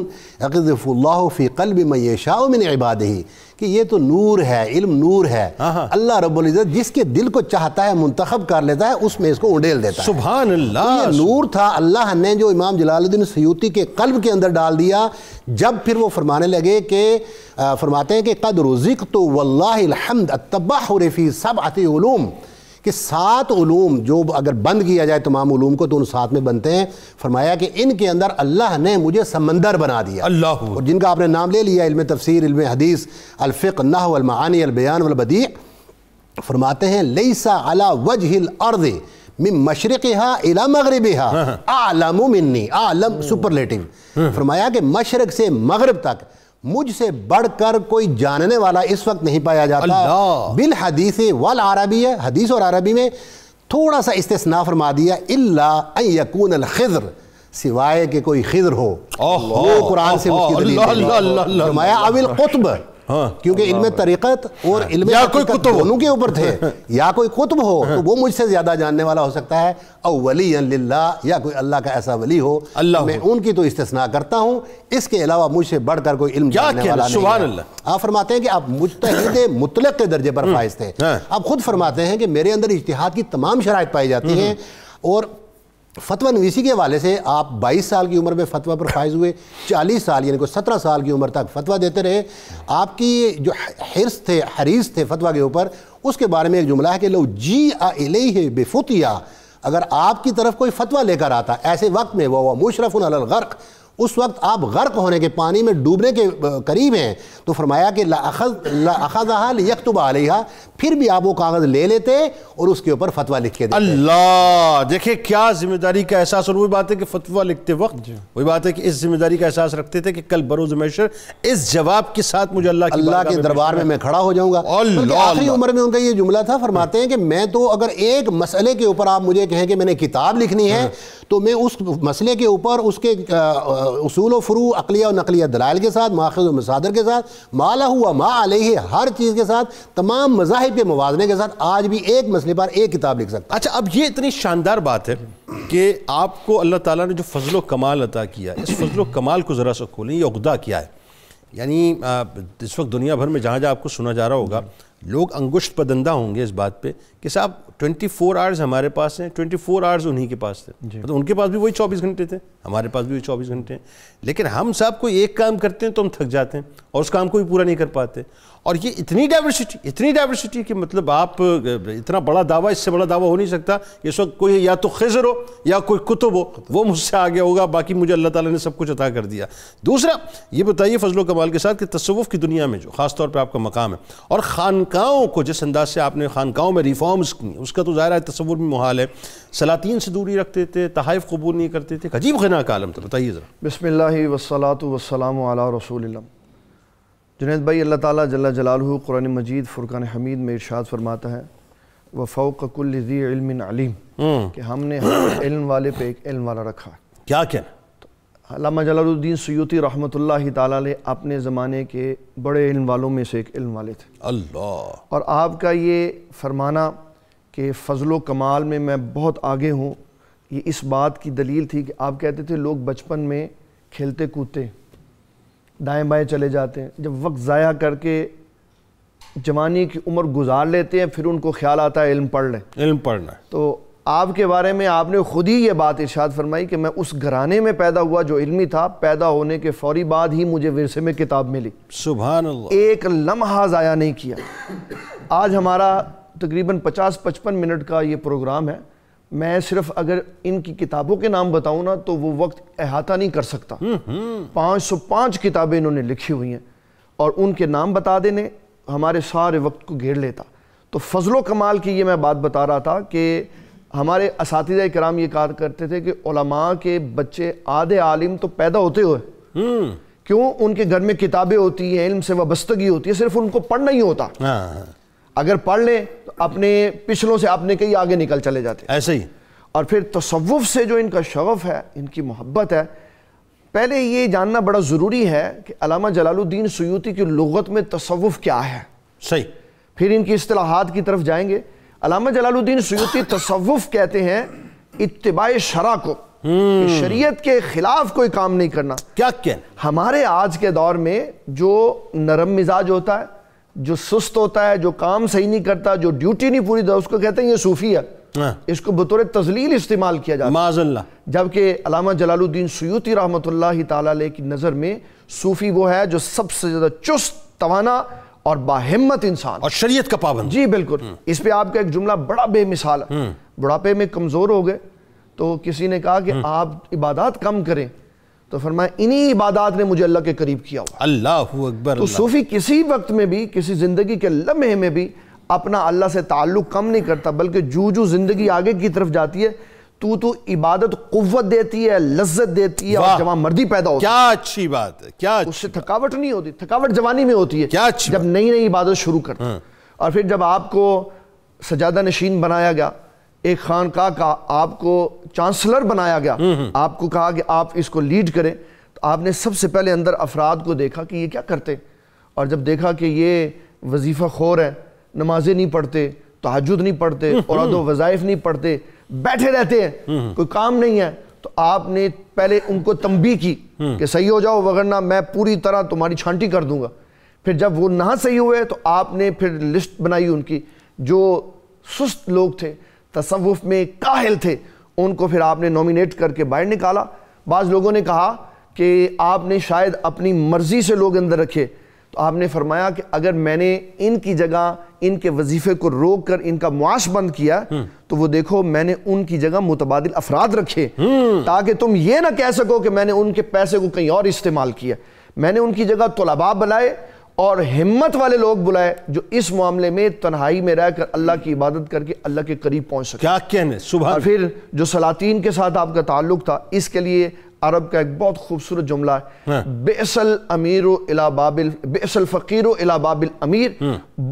अगज़फ़ल्लाफ़ी कल्ब मैशाओ मिन इबाद ही कि ये तो नूर है इल्म नूर है अल्लाह रब्ज़त जिसके दिल को चाहता है मंतखब कर लेता है उसमें इसको उडेल देता है सुबह अल्लाह तो नूर था अल्लाह ने जो इमाम जलालुद्दीन सयूती के कल्ब के अंदर डाल दिया जब फिर वो फरमाने लगे कि फरमाते हैं कि कद रुजिक तो वल्लाहमद तबाह रफ़ी सब आती कि सात ूम जो अगर बंद किया जाए तमाम ूम को तो उन सात में बनते हैं फरमाया कि इनके अंदर अल्लाह ने मुझे समंदर बना दिया अल्लाह और जिनका आपने नाम ले लिया इल्म तफसर इल्म हदीस अलफ़िक नाहमानी अलबयान अलबदी फरमाते हैं लईसा अला वज हिल अर्द मिन मशरक़ इला मगरब हाँ, हाँ। आलम मिन्नी आलम सुपरलेटिव हाँ। फरमाया कि मशरक़ से मगरब तक मुझसे बढ़कर कोई जानने वाला इस वक्त नहीं पाया जाता बिल हदीस वल अरबी है हदीस और अरबी में थोड़ा सा इस्तना फरमा दिया इल्ला यकून खिज्र सिवाय के कोई खिज्र हो कुरान से मुश्किल फरमाया अविल कुतब हाँ। क्योंकि इल्म तरीक़त और हाँ, इल्म या कोई कुतुब दोनों के ऊपर थे या कोई कुतुब हो तो वो मुझसे ज़्यादा जानने वाला हो सकता है और वली या कोई अल्लाह का ऐसा वली हो अल्लाह मैं उनकी तो इस्तना करता हूँ इसके अलावा मुझसे बढ़कर कोई इल्म जानने वाला नहीं आप फरमाते हैं कि आप मुजतहद मुतलक के दर्जे पर हम्म। फायज थे हाँ। आप खुद फरमाते हैं कि मेरे अंदर इश्तिहाद की तमाम शराइ पाई जाती हम्म। है और फतवा नवीसी के हवाले से आप 22 साल की उम्र में फतवा पर फायज हुए 40 साल यानी को 17 साल की उम्र तक फतवा देते रहे आपकी जो हिरस थे हरीस थे फतवा के ऊपर उसके बारे में एक जुमला है कि लो जी आई है बेफुतिया अगर आपकी तरफ कोई फतवा लेकर आता ऐसे वक्त में वह मुशरफ़ गर्क उस वक्त आप गर्क होने के पानी में डूबने के करीब हैं तो फरमाया कि लाखज़ा यकतुब आलिहा फिर भी आप वो कागज़ ले लेते और उसके ऊपर फतवा लिख के अल्लाह देखिए क्या जिम्मेदारी का एहसास और वही बात है कि फतवा लिखते वक्त वही बात है कि इस जिम्मेदारी का एहसास रखते थे कि कल बरोज मैशर इस जवाब के साथ मुझे अल्लाह अल्लाह के दरबार में मैं खड़ा हो जाऊँगा आखिरी उम्र में उनका ये जुमला था फरमाते हैं कि मैं तो अगर एक मसले के ऊपर आप मुझे कहें कि मैंने किताब लिखनी है हाँ। तो मैं उस मसले के ऊपर उसके उसूल व फ़रू अकलिया और नकलिया दलाल के साथ माखज़ व मसादर के साथ माला हुआ मा अलह हर चीज़ के साथ तमाम मजाहब के मुवजने के साथ आज भी एक मसले पर एक किताब लिख सकता अच्छा अब ये इतनी शानदार बात है कि आपको अल्लाह ताली ने जो फजल कमाल अता किया इस फजल कमाल को ज़रा सकूल ये उगदा किया है यानी इस वक्त दुनिया भर में जहाँ जहाँ आपको सुना जा रहा होगा लोग अंगुष्ट पदंदा होंगे इस बात पे कि साहब 24 फोर आवर्स हमारे पास हैं 24 फोर आवर्स उन्हीं के पास थे मतलब तो उनके पास भी वही 24 घंटे थे हमारे पास भी वही 24 घंटे हैं लेकिन हम साहब कोई एक काम करते हैं तो हम थक जाते हैं और उस काम को भी पूरा नहीं कर पाते और ये इतनी डाइवर्सिटी इतनी डाइवर्सिटी कि मतलब आप इतना बड़ा दावा इससे बड़ा दावा हो नहीं सकता इस वक्त कोई या तो खजर हो या कोई कुतुब हो वो मुझसे आगे होगा बाकी मुझे अल्लाह ताला ने सब कुछ अता कर दिया दूसरा ये बताइए फजल कमाल के साथ कि तस्वुफ़ की दुनिया में जो ख़ासतौर पर आपका मकाम है और ख़ानकाओं को जिस अंदाज से आपने ख़ानकाओं में रिफॉर्म्स की उसका तो ज़ाहिर है तस्वुर में मोहाल है सलातीन से दूरी रखते थे तहफ़ कबूल नहीं करते थे अजीब खना का आलम था बताइए ज़रा बसमिल्ल वसलात वसलाम रसूल जुनेद भाई अल्लाह ताला जल्ला जलालहु कुरान मजीद फ़ुरक़ान हमीद में इरशाद फरमाता है व फ़ौकल्ली इल्म अलीम हम्म। कि हमने हर इल्म वाले पे एक इल्म वाला रखा है क्या क्या अलामा जलालुद्दीन सयूती रहमतुल्लाह ताला अपने ज़माने के बड़े इल्म वालों में से एक इल्म वाले थे अल्लाह और आपका ये फरमाना कि फ़जल कमाल में मैं बहुत आगे हूँ ये इस बात की दलील थी कि आप कहते थे लोग बचपन में खेलते कूदते दाएं बाएं चले जाते हैं जब वक्त ज़ाया करके जवानी की उम्र गुजार लेते हैं फिर उनको ख्याल आता है इल्म पढ़ लें इल्म पढ़ना तो आपके बारे में आपने ख़ुद ही ये बात इर्शाद फरमाई कि मैं उस घराने में पैदा हुआ जो इल्मी था पैदा होने के फौरी बाद ही मुझे विरसे में किताब मिली सुबह एक लम्हा ज़ाया नहीं किया आज हमारा तकरीबन 50-55 मिनट का ये प्रोग्राम है मैं सिर्फ अगर इनकी किताबों के नाम बताऊं ना तो वो वक्त अहाता नहीं कर सकता पाँच सौ पाँच किताबें इन्होंने लिखी हुई हैं और उनके नाम बता देने हमारे सारे वक्त को घेर लेता तो फजलो कमाल की ये मैं बात बता रहा था कि हमारे इस कराम ये कार करते थे कि के बच्चे आधे आलिम तो पैदा होते हुए हम्म। क्यों उनके घर में किताबें होती हैं इल्म से वस्तगी होती है सिर्फ उनको पढ़ना ही होता हाँ, हाँ। अगर पढ़ लें तो अपने पिछलों से अपने कई आगे निकल चले जाते हैं ऐसे ही और फिर तसवुफ़ से जो इनका शगफ़ है इनकी मोहब्बत है पहले ये जानना बड़ा ज़रूरी है कि अलामा जलालुद्दीन सयूती की लगत में तसवुफ़ क्या है सही फिर इनकी असलाहत की तरफ जाएंगे अलामा जलालुद्दीन सयूती तसवुफ़ कहते हैं इतबाई शरा को हम्म। शरीयत के खिलाफ कोई काम नहीं करना क्या क्या हमारे आज के दौर में जो नरम मिजाज होता है जो सुस्त होता है जो काम सही नहीं करता जो ड्यूटी नहीं पूरी उसको कहते हैं ये सूफी है हाँ। इसको बतौर तजलील इस्तेमाल किया जाता माजल्ला जबकि अलामा जलालुद्दीन सयूती रहमत ताली की नज़र में सूफी वो है जो सबसे ज़्यादा चुस्त तवाना और बाहिम्मत इंसान और शरीयत का पाबंद जी बिल्कुल हम्म। इस पर आपका एक जुमला बड़ा बेमिसाल हम्म। बुढ़ापे में कमज़ोर हो गए तो किसी ने कहा कि हम्म। आप इबादत कम करें तो फरमाए इन्हीं इबादत ने मुझे अल्लाह के करीब किया हुआ अल्लाह अकबर तो सूफी किसी वक्त में भी किसी ज़िंदगी के लम्हे में भी अपना अल्लाह से ताल्लुक़ कम नहीं करता बल्कि जू जू ज़िंदगी आगे की तरफ जाती है तू तो इबादत कुत देती है लज्जत देती है और जवान मर्दी पैदा होती है क्या अच्छी बात है क्या उससे थकावट नहीं होती थकावट जवानी में होती है क्या अच्छी जब नई नई इबादत शुरू करते हाँ। और फिर जब आपको सजादा नशीन बनाया गया एक खानका का आपको चांसलर बनाया गया हम्म, हम्म। आपको कहा कि आप इसको लीड करें तो आपने सबसे पहले अंदर अफराद को देखा कि ये क्या करते और जब देखा कि ये वजीफ़ा खोर है नमाजें नहीं पढ़ते तहजद नहीं पढ़ते हम्म, और अदो वज़ाइफ नहीं पढ़ते बैठे रहते हैं कोई काम नहीं है तो आपने पहले उनको तंबी की कि सही हो जाओ वगरना मैं पूरी तरह तुम्हारी छांटी कर दूंगा फिर जब वो ना सही हुए तो आपने फिर लिस्ट बनाई उनकी जो सुस्त लोग थे तसवुफ में काहिल थे उनको फिर आपने नॉमिनेट करके बाहर निकाला बाज़ लोगों ने कहा कि आपने शायद अपनी मर्ज़ी से लोग अंदर रखे तो आपने फरमाया कि अगर मैंने इनकी जगह इनके वजीफे को रोक कर इनका मुआश बंद किया हम्म। तो वो देखो मैंने उनकी जगह मुतबाद अफराद रखे हम्म। ताकि तुम ये ना कह सको कि मैंने उनके पैसे को कहीं और इस्तेमाल किया मैंने उनकी जगह तलबा बनाए और हिम्मत वाले लोग बुलाए जो इस मामले में तन्हाई में रहकर अल्लाह की इबादत करके अल्लाह के करीब पहुंच सके क्या कहने सुबह और फिर जो सलातीन के साथ आपका ताल्लुक था इसके लिए अरब का एक बहुत खूबसूरत जुमला है हाँ। बेसल अमीर इलाबाबिल बेसल फ़कीर इलाबाबिल अमीर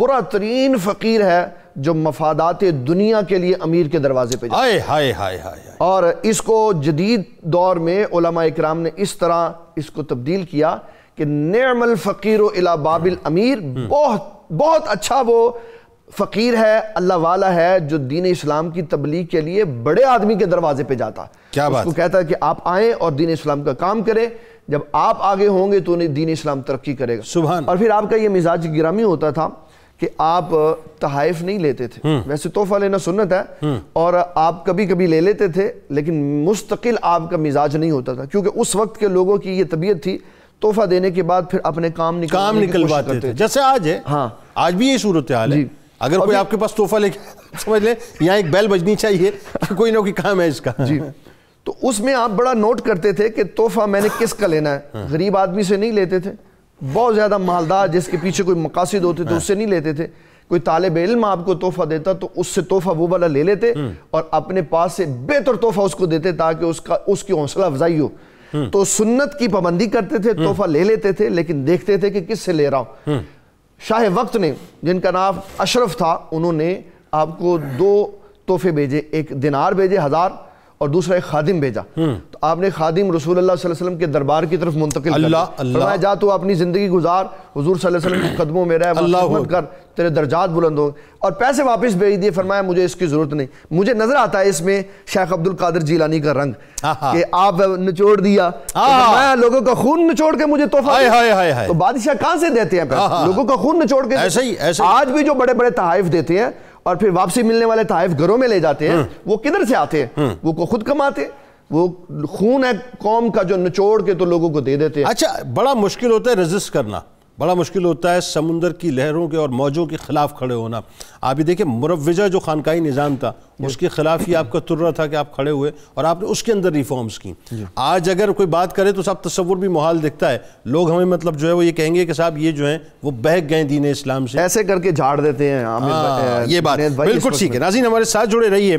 बुरा तरीन फ़कीर है जो मफादात दुनिया के लिए अमीर के दरवाजे पे हाय हाय हाय हाय और इसको जदीद दौर में उलमा इक्राम ने इस तरह इसको तब्दील किया कि निर्मल फ़कीर इला बाबिल अमीर हम्म। बहुत बहुत अच्छा वो फ़कीर है अल्लाह वाला है जो दीन इस्लाम की तबलीग के लिए बड़े आदमी के दरवाजे पे जाता क्या बात कहता है कि आप आए और दीन इस्लाम का काम करें जब आप आगे होंगे तो उन्हें दीन इस्लाम तरक्की करेगा सुबह और फिर आपका ये मिजाज गिरामी होता था कि आप तहाइफ नहीं लेते थे हम्म। वैसे तोहफा लेना सुन्नत है हम्म। और आप कभी कभी ले लेते थे लेकिन मुस्तकिल आपका मिजाज नहीं होता था क्योंकि उस वक्त के लोगों की ये तबीयत थी तोहफा देने के बाद फिर अपने काम निकल काम निकलवाते थे जैसे आज है हाँ आज भी ये सूरत हाल है अगर कोई आपके पास तोहफा लेके समझ ले यहाँ एक बैल बजनी चाहिए कोई ना कोई काम है इसका जी तो उसमें आप बड़ा नोट करते थे कि तोहफा मैंने किसका लेना है हाँ। गरीब आदमी से नहीं लेते थे बहुत ज़्यादा मालदार जिसके पीछे कोई मकासद होते थे हाँ। उससे नहीं लेते थे कोई तालब इल्म आपको तोहफा देता तो उससे तोहफा वो वाला ले लेते हम्म। और अपने पास से बेहतर तोहफा उसको देते ताकि उसका उसकी हौसला अफजाई हो हम्म। तो सुन्नत की पाबंदी करते थे हम्म। तोहफा ले लेते थे लेकिन देखते थे कि किससे ले रहा हूं हम्म। शाह वक्त ने जिनका नाम अशरफ था उन्होंने आपको दो तोहफे भेजे एक दिनार भेजे हज़ार और दूसरा एक खादिम भेजा हम्म। तो आपने खादिम रसूल अल्लाह वसल्लम के दरबार की तरफ मुंतकिल अल्लाह अल्लाह जा तो अपनी ज़िंदगी गुजार हुजूर सल्लल्लाहु अलैहि वसल्लम के कदमों में रह अल्लाह कर तेरे दर्जात बुलंद हो और पैसे वापस भेज दिए फरमाया मुझे इसकी ज़रूरत नहीं मुझे नज़र आता है इसमें शेख अब्दुल कादर जीलानी का रंग कि आप निचोड़ दिया तो मैं लोगों का खून निचोड़ के मुझे तोहफा तो बादशाह कहां से देते हैं लोगों का खून निचोड़ के आज भी जो बड़े बड़े तहफ़ देते हैं और फिर वापसी मिलने वाले तहफ घरों में ले जाते हैं हम्म। वो किधर से आते हैं हम्म। वो खुद कमाते वो खून है कौम का जो निचोड़ के तो लोगों को दे देते हैं अच्छा बड़ा मुश्किल होता है रजिस्ट करना बड़ा मुश्किल होता है समुंदर की लहरों के और मौजों के खिलाफ खड़े होना आप ये देखिए मुरवजा जो खानकाई निज़ाम था उसके खिलाफ ही आपका तुर्रा था कि आप खड़े हुए और आपने उसके अंदर रिफॉर्म्स की आज अगर कोई बात करे तो साहब तस्वुर भी मुहाल दिखता है लोग हमें मतलब जो है वो ये कहेंगे कि साहब ये जो है वो बहक गए दीन इस्लाम से ऐसे करके झाड़ देते हैं हाँ, ये बात बिल्कुल ठीक है नाजीन हमारे साथ जुड़े रहिए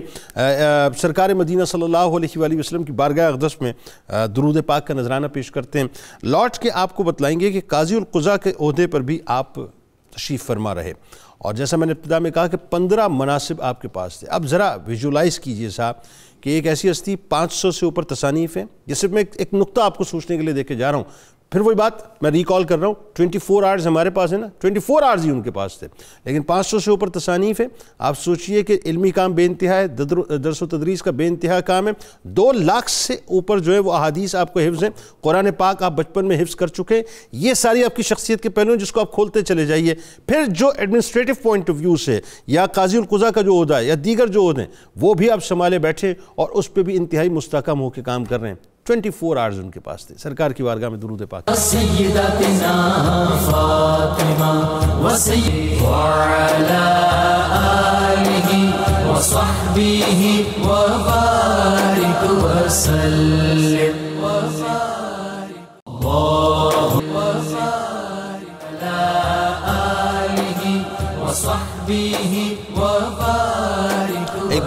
सरकार मदीना सल्ला वसलम की बारगाह अकदस में दरूद पाक का नजराना पेश करते हैं लौट के आपको बतलाएंगे कि काजी उलकुजा के अहदे पर भी आप तशीफ फरमा रहे और जैसा मैंने इब्तदा में कहा कि पंद्रह मनासिब आपके पास थे अब ज़रा विजुलाइज़ कीजिए साहब कि एक ऐसी हस्ती सौ से ऊपर तसानीफ है ये सिर्फ मैं एक, एक नुकता आपको सोचने के लिए देखे जा रहा हूँ फिर वही बात मैं रिकॉल कर रहा हूँ ट्वेंटी फोर आवर्स हमारे पास है ना ट्वेंटी फोर आवर्स ही उनके पास थे लेकिन पाँच सौ से ऊपर तसानीफ है आप सोचिए कि इलमी काम इंतहा है दरस व तदरीस का बेानतहा काम है दो लाख से ऊपर जो है वो अहादीस आपको हिफ्ज़ हैं कुरान पाक आप बचपन में हिफ्ज़ कर चुके हैं ये सारी आपकी शख्सियत के पहलू जिसको आप खोलते चले जाइए फिर जो एडमिनिस्ट्रेटिव पॉइंट ऑफ व्यू से या काजी उलकुज़ा का जो अहदा है या दीगर जो अहदे हैं वो भी आप संभाले बैठे और उस पर भी इंतहाई मुस्तकम होकर काम कर रहे हैं ट्वेंटी फोर आवर्स उनके पास थे सरकार की वारगाह में दुरूद पाक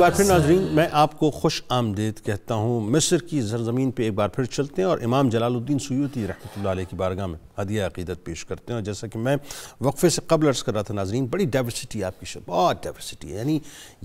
बार फिर नाजरीन मैं आपको खुश आमदेद कहता हूँ मिस्र की सरजमीन पर एक बार फिर चलते हैं और इमाम जलालुद्दीन सूती रहमत की बारगाह में हदिया अकीदत पेश करते हैं और जैसा कि मैं वक्फे से कबल अर्ज़ कर रहा था नाजरीन बड़ी डाइवर्सिटी आपकी शब बहुत डाइवर्सिटी है यानी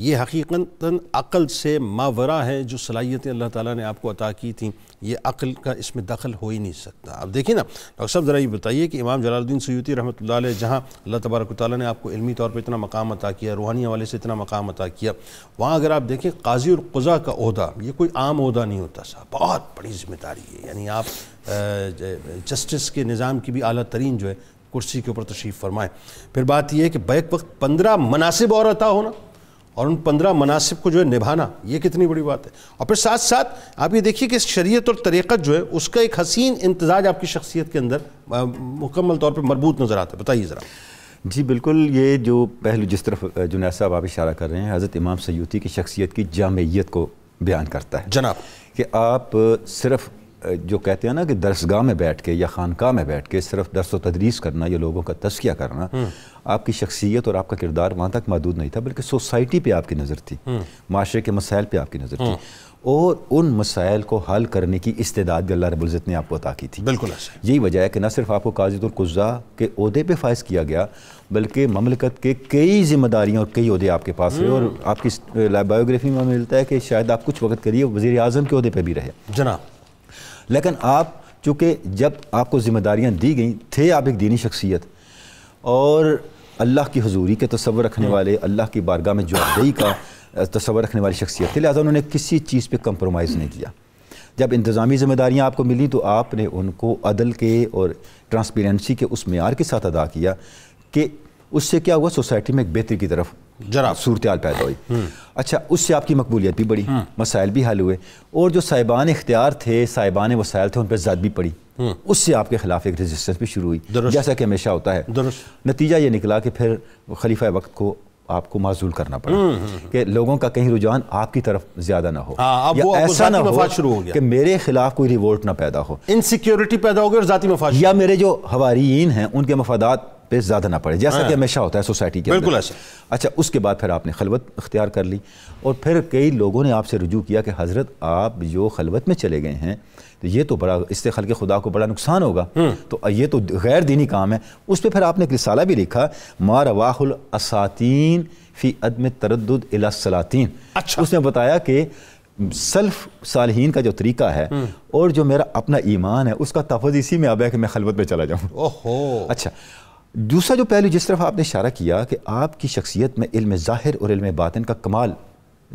ये हकीकता अक़ल से मावरा है जो सलाहियतें अल्लाह ताली ने आपको अता की थी ये अक़ल का इसमें दखल हो ही नहीं सकता आप देखिए ना डॉक्टर साहब ज़रा ये बताइए कि इमाम जलालुद्दीन सयूती रहमत जहाँ अल्लाह तबारक ताली ने आपको इलमी तौर पर इतना मकाम अता किया रूहानी हवाले से इतना मकाम अता किया वहाँ अगर आप देखें काजी और कुज़ा का अहदा ये कोई आम अहदा नहीं होता साहब बहुत बड़ी जिम्मेदारी है यानी आप जस्टिस के निज़ाम की भी अली तरीन जो है कुर्सी के ऊपर तशरीफ़ फरमाएँ फिर बात यह है कि बैक वक्त पंद्रह मुनासिब और अता होना और उन पंद्रह मुनासिब को जो है निभाना ये कितनी बड़ी बात है और फिर साथ साथ आप ये देखिए कि शरीयत और तरीक़त जो है उसका एक हसीन इंतज़ाज आपकी शख्सियत के अंदर मुकम्मल तौर पर मरबूत नज़र आता है बताइए ज़रा जी बिल्कुल ये जो पहलू जिस तरफ जुनेद साहब आप इशारा कर रहे हैं हज़रत इमाम सयूती की शख्सियत की जामयत को बयान करता है जनाब कि आप सिर्फ जो कहते हैं ना कि दरसगाह में बैठ के या खानका में बैठ के सिर्फ दरस व तदरीस करना या लोगों का तस्किया करना हम्म। आपकी शख्सियत और आपका किरदार वहाँ तक महदूद नहीं था बल्कि सोसाइटी पर आपकी नज़र थी हम्म। माशरे के मसाइल पर आपकी नज़र थी हम्म। और उन मसाइल को हल करने की इस्तेदाद भी अल्लाह रबुल्ज़त ने आपको अता की थी बिल्कुल अच्छा। यही वजह है कि न सिर्फ आपको काजितुल्ज़ा के अहदे पर फायज किया गया बल्कि ममलकत के कई जिम्मेदारियाँ और कई अहदे आपके पास रहे और हम्म। आपकी बायोग्राफी में मिलता है कि शायद आप कुछ वक्त करिए वज़ी अजम के अहदे पर भी रहे जना लेकिन आप चूँकि जब आपको जिम्मेदारियाँ दी गई थे आप एक दीनी शख्सियत और अल्लाह की हजूरी के तस्वर रखने हम्म। वाले अल्लाह की बारगाह में जवाबदेही का तस्वर रखने वाली शख्सियत थी लिहाजा उन्होंने किसी चीज़ पर कंप्रोमाइज़ नहीं किया जब इंतज़ामी ज़िम्मेदारियाँ आपको मिली तो आपने उनको अदल के और ट्रांसपेरेंसी के उस मैार के साथ अदा किया कि उससे क्या हुआ सोसाइटी में एक बेहतरी की तरफ जरा सूरत पैदा हुई अच्छा उससे आपकी मकबूलियत भी बढ़ी मसाइल भी हल हुए और जो साहिबान इख्तियार थे साहिबान वसायल थे उन पर जद भी पड़ी उससे आपके खिलाफ एक रेजिस्टेंस भी शुरू हुई जैसा कि हमेशा होता है नतीजा ये निकला कि फिर खलीफा वक्त को आपको माजूल करना पड़ा हम्म, हम्म, हम्म। कि लोगों का कहीं रुझान आपकी तरफ ज्यादा ना हो हाँ, वो ऐसा ना हो शुरू हो गया कि मेरे खिलाफ कोई रिवोल्ट ना पैदा हो इनसिक्योरिटी पैदा हो गई और जाती मफाद या मेरे जो हवारीन हैं उनके मफादात पे ज़्यादा ना पड़े जैसा हाँ। कि हमेशा होता है सोसाइटी के बिल्कुल ऐसा अच्छा उसके बाद फिर आपने खलवत अख्तियार कर ली और फिर कई लोगों ने आपसे रुजू किया कि हज़रत आप जो खलवत में चले गए हैं तो ये तो बड़ा इससे खल के खुदा को बड़ा नुकसान होगा हम्म। तो ये तो गैर दीनी काम है उस पर फिर आपने एक रिसाला भी लिखा मार वाहुल असातीन फ़ी अदम तरद सलातीन अच्छा उसने बताया कि सल्फ सालहीन का जो तरीका है हम्म। और जो मेरा अपना ईमान है उसका तफज इसी में अब है कि मैं खलबत में चला जाऊँ ओहो अच्छा दूसरा जो पहलू जिस तरफ आपने इशारा किया कि आपकी शख्सियत में इल्म ज़ाहिर और इल्म बातिन का कमाल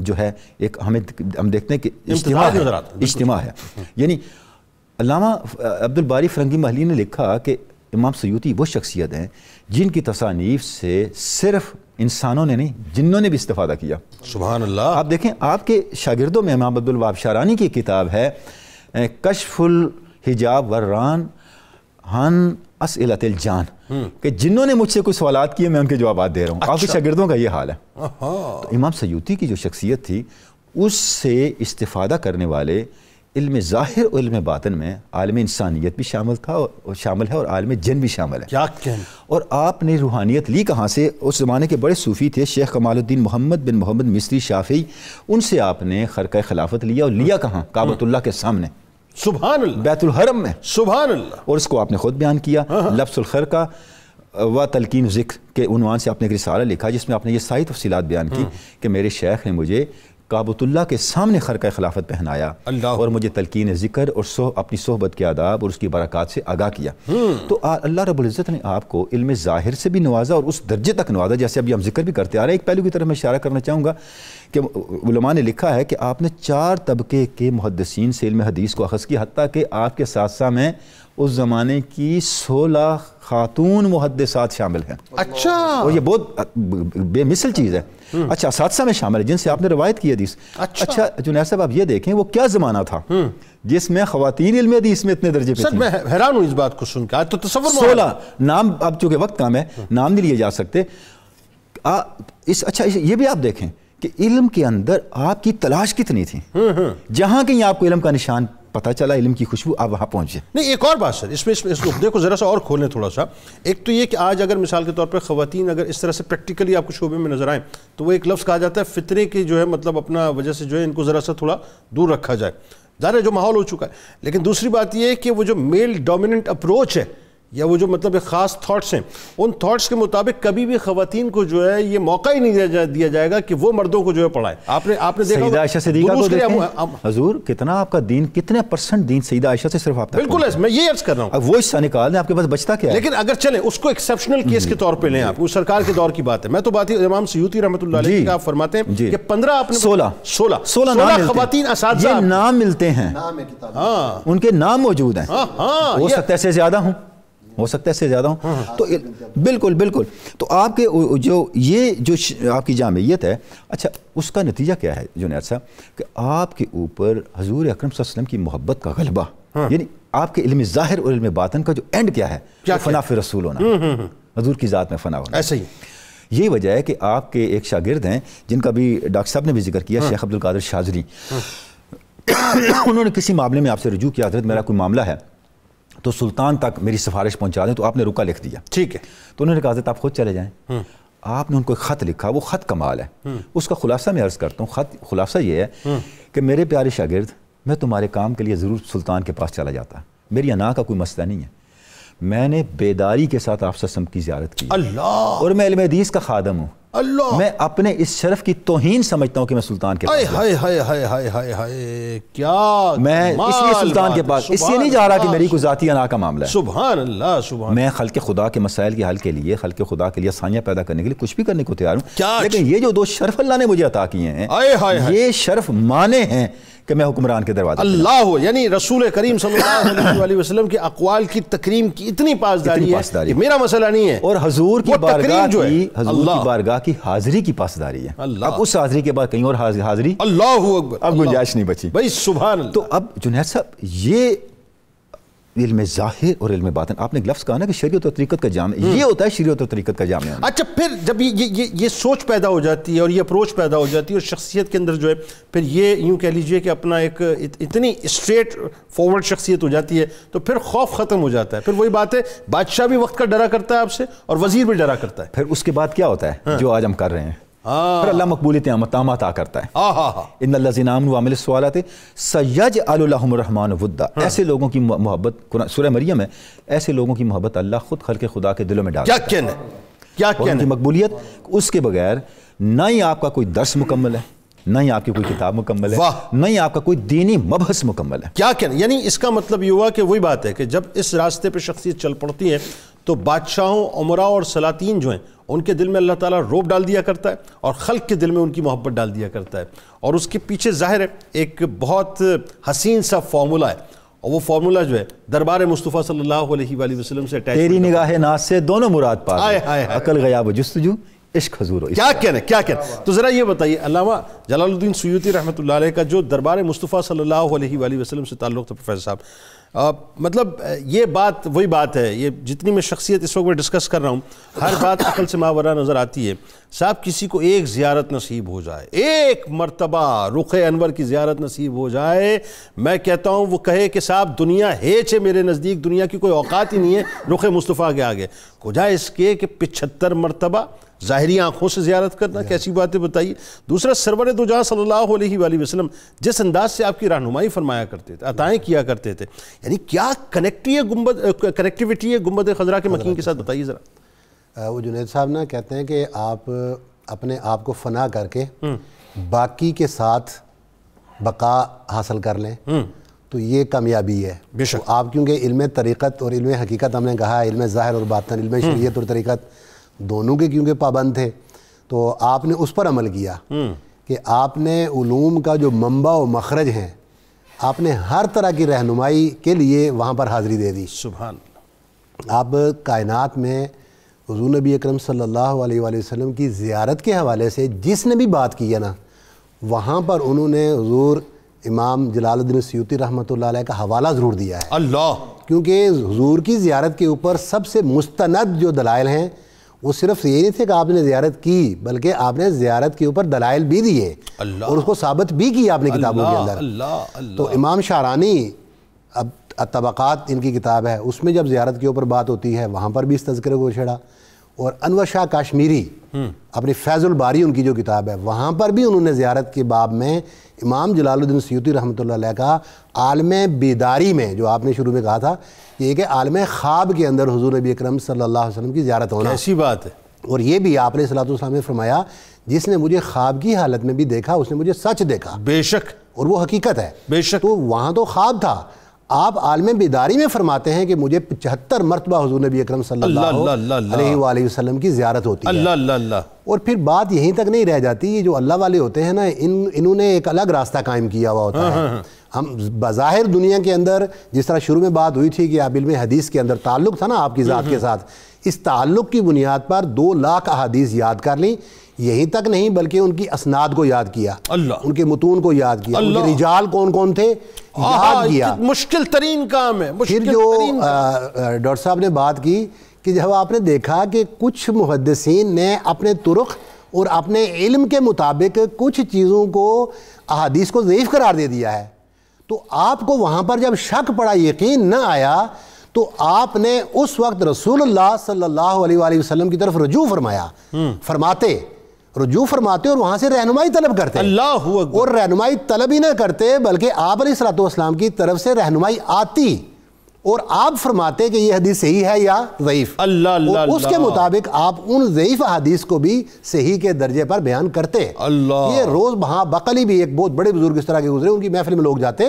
जो है एक हमें हम देखते हैं कि इज्तिमा है, इज्तिमा है यानी अलामा अब्दुल बारी फरंगी महली ने लिखा कि इमाम सयूती वो शख्सियत हैं जिनकी तसानीफ से सिर्फ इंसानों ने नहीं जिन्हों ने भी इस्तेफादा किया सुबह अल्लाह आप देखें आपके शागिर्दों में इमाम अब्दुलवाब शारानी की किताब है कशफुल हिजाब वर्रान हन असलतल जान हम्म। कि जिन्होंने मुझसे कुछ सवाल किए मैं उनके जवाब दे रहा हूँ अच्छा। काफ़ी शागिर्दों का ये हाल है तो इमाम सयूती की जो शख्सियत थी उससे इस्तादा करने वाले इल्म ज़ाहिर और इल्म बातन में आलम इंसानियत भी शामिल था और शामिल है और आलम जन भी शामिल है क्या कहें? और आपने रूहानियत ली कहाँ से उस ज़माने के बड़े सूफ़ी थे शेख कमालुद्दीन मोहम्मद बिन मोहम्मद मिस्री शाफी उनसे आपने खरका खिलाफत लिया और लिया कहाँ हम्म। काबतुल्ला के सामने सुबह बैतुल हरम में सुबह और इसको आपने खुद बयान किया हाँ, हाँ। लफ्सुल खर का व तलकिन ज़िक्र के उनवान से आपने एक रिसाला लिखा जिसमें आपने ये सारी तफसीत बयान की हाँ। कि मेरे शेख ने मुझे काबतुल्ला के सामने खर का खिलाफत पहनाया और मुझे तलकिन ज़िक्र और सो अपनी सोहबत के आदाब और उसकी बरक़ात से आगा किया हम्म। तो अल्लाह रबुल्ज़त ने आपको इलम ज़ाहिर से भी नवाजा और उस दर्जे तक नवाजा जैसे अभी हम जिक्र भी करते आ रहे हैं एक पहलू की तरफ मैं इशारा करना चाहूँगा कि उलमा ने लिखा है कि आपने चार तबके के मुहदसिन से इल्म हदीस को अखज़ किया हती कि आपके साथ साथ में उस ज़माने की सोलह खातून मुहदसात शामिल हैं अच्छा और ये बहुत बेमिसल चीज़ है हम्म। अच्छा सातसा में शामिल है जिनसे आपने रवायत की हदीस अच्छा, अच्छा जुनैद साहब आप ये देखें वो क्या ज़माना था हम्म। जिसमें खातन हदीस में इतने दर्जे पे मैं हैरान हूँ इस बात को सुनकर तो तस्वर सोलह नाम अब चूँकि वक्त काम है हम्म। नाम नहीं लिए जा सकते इस अच्छा ये भी आप देखें कि इल्म के अंदर आपकी तलाश कितनी थी जहाँ कहीं आपको इल्म का निशान पता चला इलम की खुशबू आप वहाँ पहुँचे नहीं एक और बात सर इसमें इसमें इस उहदे को ज़रा सा और खोलें थोड़ा सा एक तो ये कि आज अगर मिसाल के तौर पर ख़वान अगर इस तरह से प्रैक्टिकली आपको शोबे में नज़र आएँ तो वो एक लफ्ज़ कहा जाता है फ़ितरे की जो है मतलब अपना वजह से जो है इनको ज़रा सा थोड़ा दूर रखा जाए ज़्यादा जो माहौल हो चुका है लेकिन दूसरी बात यह है कि वो जो मेल डोमिनेंट अप्रोच है या वो जो मतलब एक ख़ास थाट्स हैं उन थाट्स के मुताबिक कभी भी ख़वान को जो है ये मौका ही नहीं दिया, जा, दिया जाएगा कि वो मर्दों को जो है पढ़ाए आपने आपने देखा आयशा सदीका को देखें हजूर कितना आपका दीन कितने परसेंट दीन सईद आयशा से सिर्फ आप बिल्कुल मैं ये अर्ज कर रहा हूँ वो हिस्सा निकाल दें आपके पास बचता क्या लेकिन अगर चले उसको एक्सेप्शनल केस के तौर पर लें आप उस सरकार के दौर की बात है मैं तो बात इमाम सयूती रहमत आप फरमाते हैं कि पंद्रह आपने सोलह सोलह सोलह खातन नाम मिलते हैं हाँ। उनके नाम मौजूद हैं हो सकता है से ज़्यादा हूँ हो सकता है इससे ज़्यादा हो तो बिल्कुल बिल्कुल तो आपके जो ये जो आपकी जामयत है अच्छा उसका नतीजा क्या है जुनेद साहब कि आपके ऊपर हजूर अक्रम वसम की मोहब्बत का गलबा हाँ। यानी आपके इल्म ज़ाहिर और इल्म बातन का जो एंड क्या है क्या फ़ना फिर रसूल होना हजूर हम्म, हम्म, हम्म। की ज़ात में फ़ना होना ऐसे ही यही वजह है कि आपके एक शागिर्द हैं जिनका भी डॉक्टर साहब ने भी जिक्र किया हाँ। शेख अब्दुल कादर शाजरी हाँ। उन्होंने किसी मामले में आपसे रजू किया हजरत मेरा कोई मामला है तो सुल्तान तक मेरी सिफारिश पहुंचा दें तो आपने रुका लिख दिया ठीक है तो उन्होंने कहा आप खुद चले जाएँ हम्म। आपने उनको एक ख़त लिखा वो ख़त कमाल है हम्म। उसका खुलासा मैं अर्ज़ करता हूँ ख़त खुलासा ये है हम्म। कि मेरे प्यारे शागिर्द मैं तुम्हारे काम के लिए ज़रूर सुल्तान के पास चला जाता मेरी अना का कोई मसला नहीं है मैंने बेदारी के साथ आप सम की ज्यारत की अल्लाह और मैं अलमदीस का खादम हूँ अल्लाह मैं अपने इस शरफ की तोहीन समझता हूँ कि मैं सुल्तान के पास हाय हाय हाय हाय हाय हाय क्या मैं इसलिए सुल्तान के पास इसलिए नहीं जा रहा कि मेरी कोई जाती अना का मामला है सुबह अल्लाह सुबह मैं खल खुदा के मसाइल के हल के लिए खल खुदा के लिए आसानियाँ पैदा करने के लिए कुछ भी करने को तैयार हूँ लेकिन ये जो दो शर्फ अल्लाह ने मुझे अता किए हैं ये शर्फ माने हैं कि मैं हुक्मरान के दरवाजे अल्लाह हो यानी रसूल करीम सल्लल्लाहु वसल्लम के अकवाल की तकरीम की इतनी पासदारी इतनी पासदारी है मेरा मसला नहीं है और हजूर की बारगाह जो है हजूर की बारगाह की हाजिरी की पासदारी है अब उस हाजिरी के बाद कहीं और हाजिरी अल्लाह अब गुंजाइश नहीं बची भाई सुबह तो अब जुनेद साहब ये इल्म ज़ाहिर और इल्म बातन आपने लफ्ज़ कहा ना कि शरीयत और तरीक़त का जाम हम्म। ये होता है शरीयत और तरीक़त का जाम अच्छा फिर जब ये ये ये सोच पैदा हो जाती है और ये अप्रोच पैदा हो जाती है और शख्सियत के अंदर जो है फिर ये यूँ कह लीजिए कि अपना एक इत, इतनी स्ट्रेट फॉरवर्ड शख्सियत हो जाती है तो फिर खौफ ख़त्म हो जाता है फिर वही बात है बादशाह भी वक्त का डरा करता है आपसे और वज़ीर भी डरा करता है फिर उसके बाद क्या होता है हाँ। जो आज हम कर रहे हैं फिर अल्लाह मकबूल तमाम अता करता है इन लजीनाम वामिल सवाल थे सैयद अलरहमान वुद्दा ऐसे लोगों की मोहब्बत सुरह मरियम है ऐसे लोगों की मोहब्बत अल्लाह खुद खल के खुदा के दिलों में डाल क्या क्या उनकी मकबूलियत उसके बगैर ना ही आपका कोई दर्श मुकम्मल है ना ही आपकी कोई किताब मुकम्मल है ना ही आपका कोई दीनी मबहस मुकम्मल है क्या क्या यानी इसका मतलब ये हुआ कि वही बात है कि जब इस रास्ते पे शख्सियत चल पड़ती है तो बादशाहों उमरा और सलातीन जो हैं उनके दिल में अल्लाह ताला रोब डाल दिया करता है और खल के दिल में उनकी मोहब्बत डाल दिया करता है और उसके पीछे ज़ाहिर है एक बहुत हसीन सा फार्मूला है और वो फार्मूला जो है दरबार मुस्तफ़ा सल्लल्लाहु अलैहि वसल्लम से तेरी निगाह नाज से दोनों मुराद पा आए हाय अकल गयाब जस्तजू इश्क हजूर हो क्या कहना क्या कहना तो ज़रा ये बताइए अलावा जलालुद्दीन सयूती रहमत का जो दरबार मुस्तफ़ा सल्लल्लाहु अलैहि वसल्लम से ताल्लुक़ था प्रोफेसर साहब आ, मतलब ये बात वही बात है ये जितनी मैं शख्सियत इस वक्त मैं डिस्कस कर रहा हूँ हर बात अकल से मावरा नज़र आती है साहब किसी को एक ज़्यारत नसीब हो जाए एक मरतबा रुख अनवर की ज़्यारत नसीब हो जाए मैं कहता हूँ वो कहे कि साहब दुनिया हेच है मेरे नज़दीक दुनिया की कोई औकात ही नहीं है रुख मुस्तफ़ा के आगे हो जाए इसके कि पिछहत्तर मरतबा ज़ाहरी आँखों से ज़्यारत करना कैसी बात है बताइए दूसरा सरवर दो जहाँ सल्ला वसलम जिस अंदाज से आपकी रहनुमाई फरमाया करते थे अताएँ किया करते थे यानी क्या कनेक्टी है गुम्बद कनेक्टिविटी है गुम्बद खजरा के मकीन के साथ बताइए ज़रा वो जुनेद साहब ना कहते हैं कि आप अपने आप को फना करके हम्म। बाकी के साथ बका हासिल कर लें हम्म। तो ये कामयाबी है तो आप क्योंकि इल्म तरीक़त और इल्म हकीकत हमने कहा इल्म ज़ाहिर और बातन इल्म हम्म। शरीत और तरीक़त दोनों के क्योंकि पाबंद थे तो आपने उस पर अमल किया हम्म। कि आपने ूम का जो मंबा व मखरज हैं आपने हर तरह की रहनुमाई के लिए वहाँ पर हाज़िरी दे दी सुबह आप कायनात में हजू नबी अक्रम सम की ज़्यारत के हवाले से जिसने भी बात की है ना वहाँ पर उन्होंने हजूर इमाम जलालुद्दीन सूती रहमत का हवाला ज़रूर दिया है अल्लाह क्योंकि हजूर की ज़्यारत के ऊपर सबसे मुस्ंद जो दलाइल हैं वो सिर्फ ये नहीं थे कि आपने ज़्यारत की बल्कि आपने ज़्यारत के ऊपर दलाइल भी दिए और उसको साबित भी किया आपने किताबों के अंदर तो इमाम शाहरानी अब तबक़ात इनकी किताब है उसमें जब ज़्यारत के ऊपर बात होती है वहाँ पर भी इस तस्करे को छेड़ा और अनवर शाह काश्मीरी हम्म। अपनी फैज़ुल बारी उनकी जो किताब है वहाँ पर भी उन्होंने ज़्यारत के बाब में इमाम जलालुद्दीन सयूती रहमत का आलम बेदारी में जो आपने शुरू में कहा था ये कि आलम ख्वाब के अंदर हजूर नबी अक्रम सल्ला की ज्यारत होना ऐसी बात है और ये भी आपने सलाम ने फरमाया जिसने मुझे ख्वाब की हालत में भी देखा उसने मुझे सच देखा बेशक और वो हकीकत है बेशक तो वहाँ तो ख्वाब था आप आलम बेदारी में फरमाते हैं कि मुझे पचहत्तर मरतबा हजू नबी अक्रम वसल्लम की ज्यारत होती है अल्ला। और फिर बात यहीं तक नहीं रह जाती ये जो अल्लाह वाले होते हैं ना इन इन्होंने एक अलग रास्ता कायम किया हुआ होता हाँ, है हाँ, हाँ। हम बाहिर दुनिया के अंदर जिस तरह शुरू में बात हुई थी कि आबिल में हदीस के अंदर ताल्लुक था ना आपकी ज़ात हम्म, के हम्म। साथ इस ताल्लुक की बुनियाद पर दो लाख अहदीस याद कर ली यहीं तक नहीं बल्कि उनकी असनाद को याद किया उनके मतून को याद किया उनके रिजाल कौन कौन थे याद किया मुश्किल तरीन काम है फिर जो डॉक्टर साहब ने बात की कि जब आपने देखा कि कुछ मुहदसिन ने अपने तुरख और अपने इल्म के मुताबिक कुछ चीज़ों को अहादीस को ज़ैफ करार दे दिया है तो आपको वहाँ पर जब शक पड़ा यकीन न आया तो आपने उस वक्त रसूलुल्लाह सल्लल्लाहु अलैहि वसल्लम की तरफ रजू फरमाया हम्म। फरमाते रुजू फरमाते और वहां से रहनुमाई तलब करते अल्लाह और रहनुमाई तलब ही ना करते बल्कि आप सलातम की तरफ से रहनुमाई आती और आप फरमाते कि यह हदीस सही है या ज़यीफ़ अल्लाह अल्ला उसके मुताबिक आप उन ज़यीफ़ हदीस को भी सही के दर्जे पर बयान करते अल्लाह ये रोज़ वहां बकली भी एक बहुत बड़े बुजुर्ग इस तरह के गुजरे उनकी महफिल में लोग जाते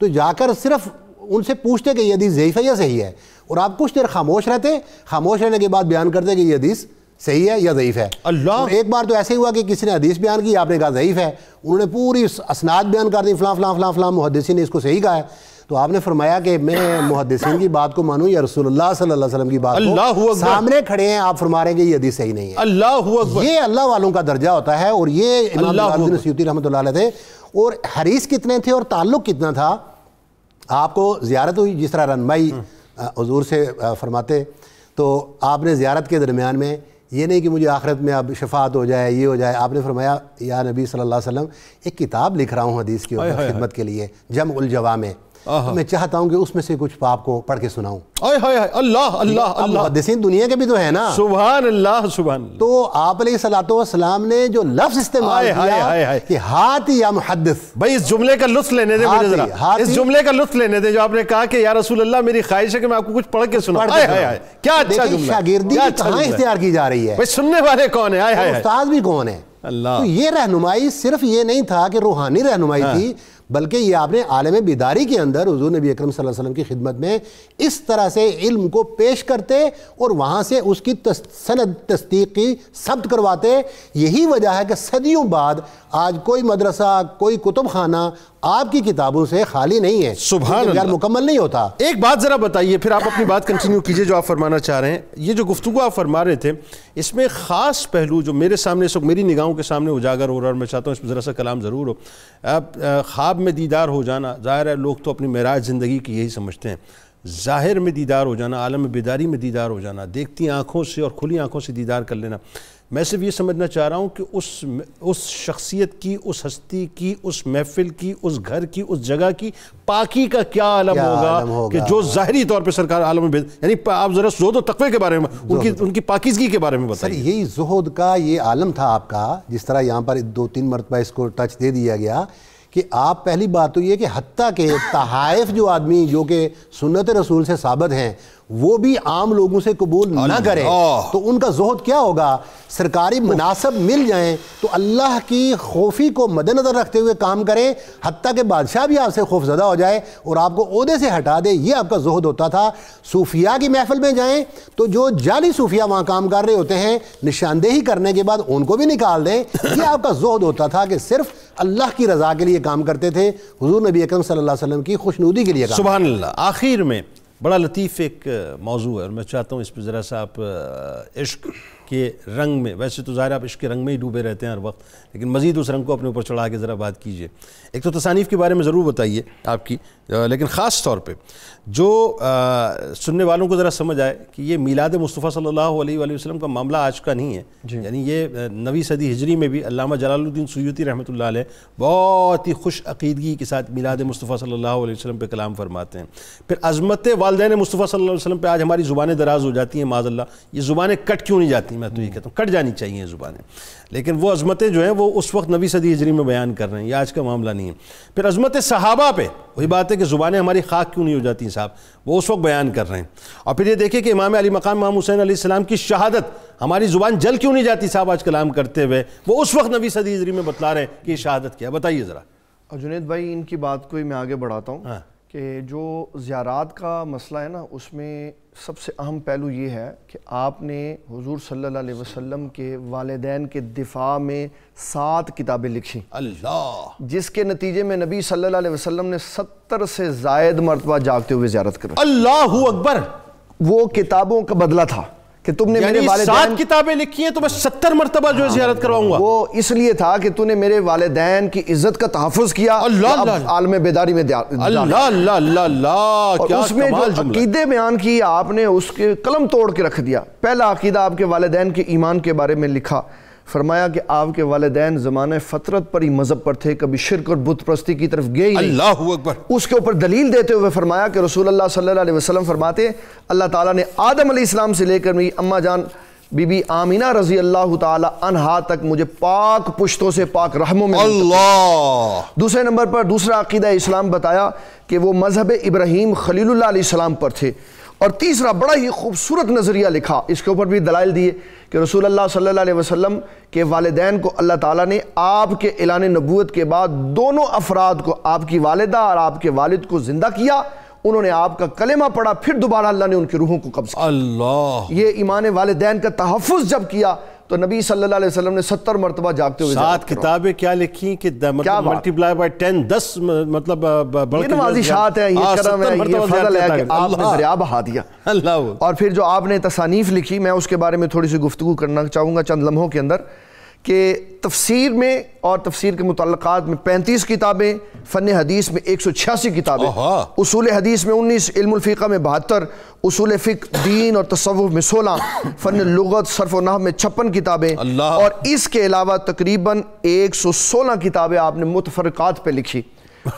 तो जाकर सिर्फ उनसे पूछते कि यह हदीस ज़यीफ़ है या सही है और आप कुछ देर खामोश रहते खामोश रहने के बाद बयान करते कि यह हदीस सही है या ज़यीफ़ है अल्लाह तो एक बार तो ऐसे ही हुआ कि किसी ने हदीस बयान की आपने कहा ज़यीफ़ है उन्होंने पूरी असनाद बयान कर दी फ़लाँ फ़लाँ फ़लाँ फ़लाँ मुहदसिन ने इसको सही कहा है तो आपने फरमाया कि मैं मुहदसिन की बात को मानूँ या रसूलुल्लाह सल्लल्लाहु अलैहि वसल्लम की बात अल्लाह को सामने खड़े हैं आप फरमा रहे हैं कि ये हदीस सही नहीं है अल्लाह ये अल्लाह वालों का दर्जा होता है और ये इमाम रहमत थे और हरीस कितने थे और ताल्लुक़ कितना था आपको ज़्यारत हुई जिस तरह रनमाई हजूर से फरमाते तो आपने ज़्यारत के दरमियान में ये नहीं कि मुझे आखिरत में अब शफात हो जाए ये हो जाए आपने फरमाया या नबी सल्लल्लाहु अलैहि वसल्लम एक किताब लिख रहा हूँ हदीस की खिदमत के लिए जम उलजवा में तो मैं चाहता हूँ कि उसमें से कुछ पाप को पढ़ के सुनाऊँ अल्लाह अल्लाह अल्लाह दुनिया के भी तो है ना सुबह अल्लाह सुबह तो आप सलाम ने जो लफ्ज इस्तेमाल कि हाथ या मुहदस भाई इस जुमले का लुत्फ लेने दे मुझे जरा इस जुमले का लुत्फ लेने दे जो आपने कहा कि या रसूल अल्लाह मेरी ख्वाहिश है कि मैं आपको कुछ पढ़ के सुना क्या अच्छा जुमला शागिर्दी अच्छा कहाँ इख्तियार की जा रही है भाई सुनने वाले कौन है आए हाय उस्ताद भी कौन है अल्लाह तो ये रहनुमाई सिर्फ ये नहीं था कि रूहानी रहनुमाई हाँ। थी बल्कि ये आपने आलम बिदारी के अंदर हजू नबी अक्रम वसल्लम की खिदमत में इस तरह से इल्म को पेश करते और वहाँ से उसकी सनद तस्दीक की सब्त करवाते यही वजह है कि सदियों बाद आज कोई मदरसा कोई कुतुब खाना आपकी किताबों से खाली नहीं है सुबह मुकम्मल नहीं होता एक बात ज़रा बताइए फिर आप अपनी बात कंटिन्यू कीजिए जो आप फरमाना चाह रहे हैं ये जो गुफ्तु आप फरमा रहे थे इसमें ख़ास पहलू जो मेरे सामने सब मेरी निगाहों के सामने उजागर हो रहा है और मैं चाहता हूँ इसमें ज़रा सा कलाम ज़रूर हो आप ख्वाब में दीदार हो जाना ज़ाहिर है लोग तो अपनी महराज ज़िंदगी की यही समझते हैं ज़ाहिर में दीदार हो जाना आलम बेदारी में दीदार हो जाना देखती आंखों से और खुली आँखों से दीदार कर लेना मैं सिर्फ ये समझना चाह रहा हूँ कि उस उस शख्सियत की उस हस्ती की उस महफिल की उस घर की उस जगह की पाकी का क्या आलम होगा, कि जो ज़ाहरी तौर पर सरकार आलम में यानी आप ज़रा जोद और तकवे के बारे में उनकी उनकी पाकिजगी के बारे में बताइए यही जहद का ये आलम था आपका जिस तरह यहाँ पर दो तीन मरतबा इसको टच दे दिया गया कि आप पहली बात तो ये कि हती के तहफ जो आदमी जो कि सुनत रसूल से साबित हैं वो भी आम लोगों से कबूल ना करें तो उनका जहद क्या होगा सरकारी मुनासब मिल जाएं तो अल्लाह की खौफी को मद्दनज़र रखते हुए काम करें हती के बादशाह भी आपसे खौफजदा हो जाए और आपको अहदे से हटा दे ये आपका जहद होता था सूफिया की महफिल में जाएं तो जो जाली सूफिया वहाँ काम कर रहे होते हैं निशानदेही करने के बाद उनको भी निकाल दें यह आपका जहद होता था कि सिर्फ अल्लाह की रजा के लिए काम करते थे हजूर नबी अकरम सल्लल्लाहु अलैहि वसल्लम की खुशनुदी के लिए सुबह आखिर में बड़ा लतीफ़ एक मौजू है और मैं चाहता हूँ इस पर ज़रा सा आप इश्क के रंग में वैसे तो ज़ाहिर आप इश्क के रंग में ही डूबे रहते हैं हर वक्त लेकिन मज़ीद उस रंग को अपने ऊपर चढ़ा के ज़रा बात कीजिए एक तो तसानीफ़ के बारे में ज़रूर बताइए आपकी लेकिन ख़ास तौर पे जो आ, सुनने वालों को ज़रा समझ आए कि ये मीलाद मुस्तफ़ा सल्लल्लाहु अलैहि वसल्लम का मामला आज का नहीं है यानी ये नवी सदी हिजरी में भी अल्लामा जलालुद्दीन रहमतुल्लाह अलैह बहुत ही खुश अकीदगी के साथ मीलाद मुस्तफ़ा सल्लल्लाहु अलैहि वसल्लम पे कलाम फरमाते हैं फिर अजमत वालदेन मुस्तफ़ा सल्लल्लाहु अलैहि वसल्लम आज हमारी ज़ुबान दराज हो जाती हैं माजल्ला ये ज़ुबानें कट क्यों नहीं जाती मैं तो ये कहता हूँ कट जानी चाहिए ज़ुबानें लेकिन वो अजमतें जो हैं वो उस वक्त नवी सदी हिजरी में बयान कर रहे हैं ये आज का मामला नहीं है फिर अजमत सहाबा पे वही बात है हैं कि ज़ुबानें हमारी खाक क्यों नहीं हो जाती साहब वो उस वक्त बयान कर रहे हैं और फिर ये देखिए कि इमाम अली मकाम इमाम हुसैन आसमाम की शहादत हमारी ज़ुबान जल क्यों नहीं जाती साहब आज कलाम करते हुए वो उस वक्त नबी सदी हजरी में बतला रहे हैं कि शहादत क्या बताइए ज़रा और जुनेद भाई इनकी बात को ही मैं आगे बढ़ाता हूँ हाँ। कि जो ज़्यारात का मसला है ना उसमें सबसे अहम पहलू ये है कि आपने हुजूर सल्लल्लाहु अलैहि वसल्लम के वालदेन के दिफा में सात किताबें लिखी अल्लाह जिसके नतीजे में नबी सल्लल्लाहु अलैहि वसल्लम ने सत्तर से जायद मरतबा जागते हुए ज्यारत कर अल्लाह अकबर वो किताबों का बदला था कि तुमने मेरे सात किताबें लिखी हैं तो मैं सत्तर मरतबा जो है जियारत करवाऊंगा वो इसलिए था कि तूने मेरे वालदेन की इज्जत का तहफुज किया आलम बेदारी में उसमें जो अकीदे बयान की आपने उसके कलम तोड़ के रख दिया पहला अकीदा आपके वालदेन के ईमान के बारे में लिखा फरमाया कि आपके वालदेन ज़माने फ़तरत पर ही मज़हब पर थे कभी शिरक और बुत प्रस्ती की तरफ गए अल्लाह अकबर उसके ऊपर दलील देते हुए फरमाया कि रसूल अल्लाह सल्लल्लाहु अलैहि वसल्लम फरमाते अल्लाह ताला ने आदम अलैहिस्सलाम से लेकर मेरी अम्मा जान बीबी आमीना रजी अल्लाह तहा तक मुझे पाक पुश्तों से पाक रहमों में अल्लाह दूसरे नंबर पर दूसरा अकीदा इस्लाम बताया कि वो मज़हब इब्राहिम खलील पर थे और तीसरा बड़ा ही खूबसूरत नज़रिया लिखा इसके ऊपर भी दलाइल दिए कि रसूल अल्लाह सल्लल्लाहु अलैहि वसल्लम के वालदेन को अल्लाह ताला ने आपके एलान नबूत के बाद दोनों अफराद को आपकी वालदा और आपके वालिद को ज़िंदा किया उन्होंने आपका कलेमा पढ़ा फिर दोबारा अल्लाह ने उनकी रूहों को कब्जा अल्लाह ये ईमान वालदेन का तहफ़ जब किया तो नबी सल्लल्लाहु अलैहि वसल्लम ने सत्तर मरतबा जागते हुए सात किताबें क्या लिखी कि मतलब क्या मल्टीप्लाई बाय टेन दस मतलब नवाजिशात हाँ, है ये करम है ये फजल है कि आपने दरिया बहा दिया और फिर जो आपने तसानीफ लिखी मैं उसके बारे में थोड़ी सी गुफ्तु करना चाहूँगा चंद लम्हों के अंदर कि तफसीर में और तफसीर के मुतलक़ात में पैंतीस किताबें फ़न हदीस में एक सौ छियासी किताबें उसूल हदीस में उन्नीस इल्मिका में बहत्तर उसूल फ़िक दीन और तसवुफ़ में सोलह फ़न लगत सरफ नाह में छप्पन किताबें और इसके अलावा तकरीबन एक सौ सोलह किताबें आपने मुतफ़रक़ात पर लिखी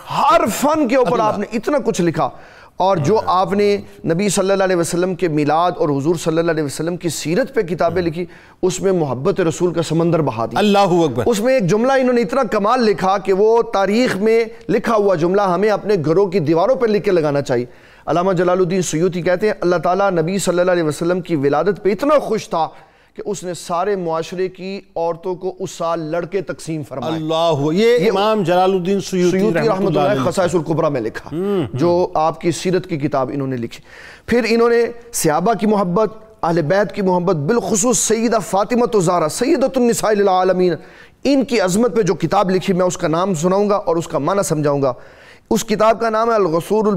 हर फ़न के ऊपर आपने इतना कुछ लिखा और जो आपने नबी सल्लल्लाहु अलैहि वसल्लम के मिलाद और हुजूर सल्लल्लाहु अलैहि वसल्लम की सीरत पे किताबें लिखी उसमें मोहब्बत रसूल का समंदर बहा दिया अल्लाह अकबर उसमें एक जुमला इन्होंने इतना कमाल लिखा कि वो तारीख में लिखा हुआ जुमला हमें अपने घरों की दीवारों पर लिख के लगाना चाहिए अलामा जलालुद्दीन सयूती कहते हैं अल्लाह ताला नबी सल्लल्लाहु अलैहि वसल्लम की विलादत पर इतना खुश था कि उसने सारे मुआरे की औरतों को उस साल लड़के तकसीम फरमाया में लिखा हम्म, जो आपकी सीरत की किताब इन्होंने लिखी फिर इन्होंने सियाबा की मोहब्बत अहल बैत की मोहब्बत बिलखसूस सैदा फ़ातिमत तो ज़ारा सैदतमीन इनकी अजमत पर जो किताब लिखी मैं उसका नाम सुनाऊँगा और उसका माना समझाऊँगा उस किताब का नाम है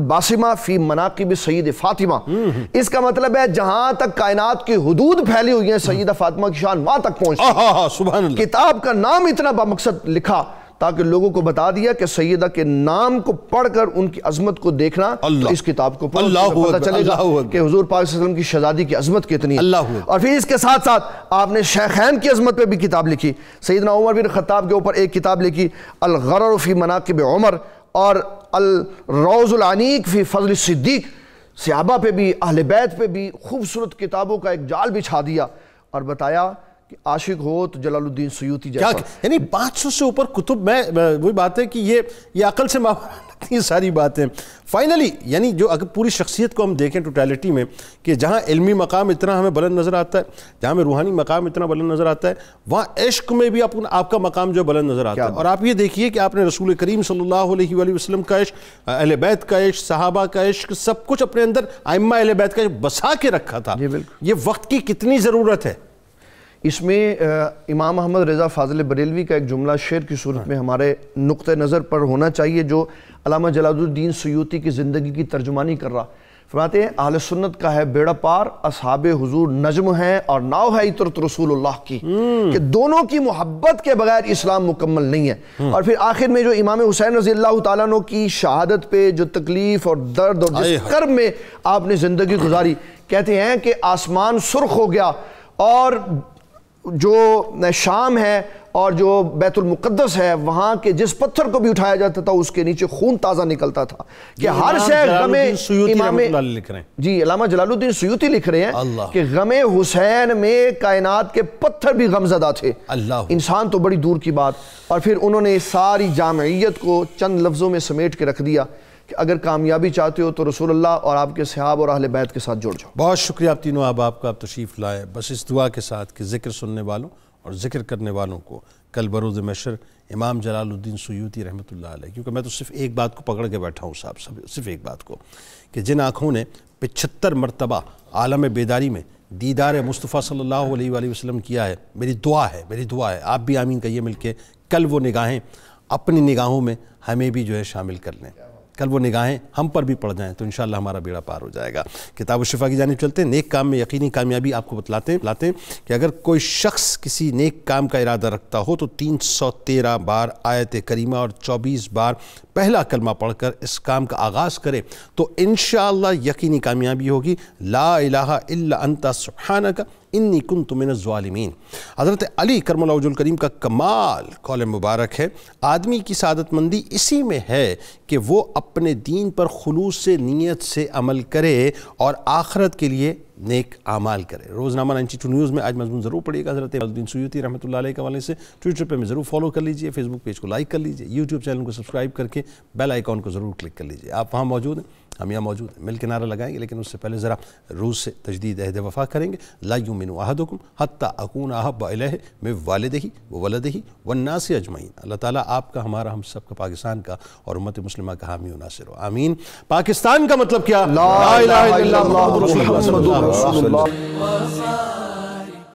बासिमा फ़ी मनाकिब सईद फ़ातिमा हम्म। इसका मतलब है जहां तक कायनात की हदूद फैली हुई है सईद फातिमा की शान वहां तक पहुंच सुबह किताब का नाम इतना बामकसद लिखा ताकि लोगों को बता दिया कि सैदा के नाम को पढ़कर उनकी अजमत को देखना तो इस किताब को तो पता चलेगा कि हुजूर पाक की शहजादी की अजमत कितनी है और फिर इसके साथ साथ आपने शेखैन की अजमत पे भी किताब लिखी सैदना उमर बिन खत्ताब के ऊपर एक किताब लिखी फी मनाकब उमर और अल रौजुलानीक फ़ी फजल सिद्दीक सहाबा पे भी अहल बैत पे भी खूबसूरत किताबों का एक जाल बिछा दिया और बताया कि आशिक हो तो जलालुद्दीन सयूती जैसा यानी 500 से ऊपर कुतुब में वही बात है कि ये ये अकल से माफ ये सारी बातें फाइनली यानी जो अगर पूरी शख्सियत को हम देखें टोटलिटी में कि जहाँ इलमी मकाम इतना हमें बुलंद नज़र आता है जहाँ हमें रूहानी मकाम इतना बुलंद नज़र आता है वहाँ इश्क में भी आप, आपका मकाम जो बुलंद नज़र आता है और आप ये देखिए कि आपने रसूल करीम सल्ला वसलम का इश्क अहल बैत का इश्क साहबा का इश्क सब कुछ अपने अंदर आयमा अहल बैत का बसा के रखा था ये वक्त की कितनी ज़रूरत है इसमें इमाम अहमद रज़ा फाजिल बरेलवी का एक जुमला शेर की सूरत में हमारे नुक़ नज़र पर होना चाहिए जो अलामा जलालुद्दीन सयूती की ज़िंदगी की तर्जुमानी कर रहा फरमाते हैं आल सुन्नत का है बेड़ा पार असहाब हजूर नजम है और नाव है इतरत रसूलुल्लाह की हम्म। कि दोनों की मोहब्बत के बगैर इस्लाम मुकम्मल नहीं है हम्म। और फिर आखिर में जो इमाम हुसैन रजील तु की शहादत पे जो तकलीफ और दर्द और जिस कर्म में आपने ज़िंदगी गुजारी कहते हैं कि आसमान सुर्ख हो गया और जो शाम है और जो बैतुलमुक़दस है वहाँ के जिस पत्थर को भी उठाया जाता था उसके नीचे खून ताज़ा निकलता था कि हर शहर गमे इमाम लिख रहे हैं जी अलामा जलालुद्दीन सयूती लिख रहे हैं कि गमे हुसैन में कायनात के पत्थर भी गमजदा थे अल्लाह इंसान तो बड़ी दूर की बात और फिर उन्होंने सारी जामयत को चंद लफ्ज़ों में समेट के रख दिया कि अगर कामयाबी चाहते हो तो रसूल और आपके सहाब और अहल बैत के साथ जुड़ जाओ बहुत शुक्रिया आप तीनों अब आपका आप तशरीफ़ लाए बस इस दुआ के साथ कि जिक्र सुनने वालों और जिक्र करने वालों को कल बरोज़ मशर इमाम जलालुद्दीन सयूती रहमत क्योंकि मैं तो सिर्फ एक बात को पकड़ के बैठा हूँ साहब सब सिर्फ एक बात को कि जिन आँखों ने पिछहत्तर मरतबा आलम बेदारी में दीदार मुस्तफ़ा अलैहि वसल्लम किया है मेरी दुआ है मेरी दुआ है आप भी आमीन कहिए मिल के कल वो निगाहें अपनी निगाहों में हमें भी जो है शामिल कर लें कल वो निगाहें हम पर भी पड़ जाएं तो इन हमारा बेड़ा पार हो जाएगा किताब शिफा की जानब चलते हैं नेक काम में यकीनी कामयाबी आपको बतलाते बताते हैं कि अगर कोई शख्स किसी नेक काम का इरादा रखता हो तो तीन सौ तेरह बार आयत करीमा और चौबीस बार पहला कलमा पढ़कर इस काम का आगाज़ करे तो इन यकीनी कामयाबी होगी ला इलाहा सुखाना का इन्नी कुन तुम ालमीन हज़रत अली करमल करीम का कमाल कौल मुबारक है आदमी की सदतमंदी इसी में है कि वो अपने दीन पर खलूस से नीयत से अमल करे और आखरत के लिए नेक आमाल करें रोज़नामा नाइन टू न्यूज़ में आज मजमून ज़रूर पढ़िएगा हज़रत अल्दीन सूती रहमत के वाले से ट्विटर पर ज़रूर फॉलो कर लीजिए फेसबुक पेज को लाइक कर लीजिए यूट्यूब चैनल को सब्सक्राइब करके बेल आइकॉन को ज़रूर क्लिक कर लीजिए आप वहाँ मौजूद हैं हम यहाँ मौजूद हैं मिल के नारा लगाएंगे लेकिन उससे पहले ज़रा रूस से तजदीद अहद वफ़ा करेंगे लायू मिन अहदुम हती अकून अहब अलह में वालद ही व वलद ही वन्नास अजमैन अल्लाह ताली आपका हमारा हम सब का पाकिस्तान का और उम्मत मुस्लिम का हामी नासिर हो आमीन पाकिस्तान का मतलब क्या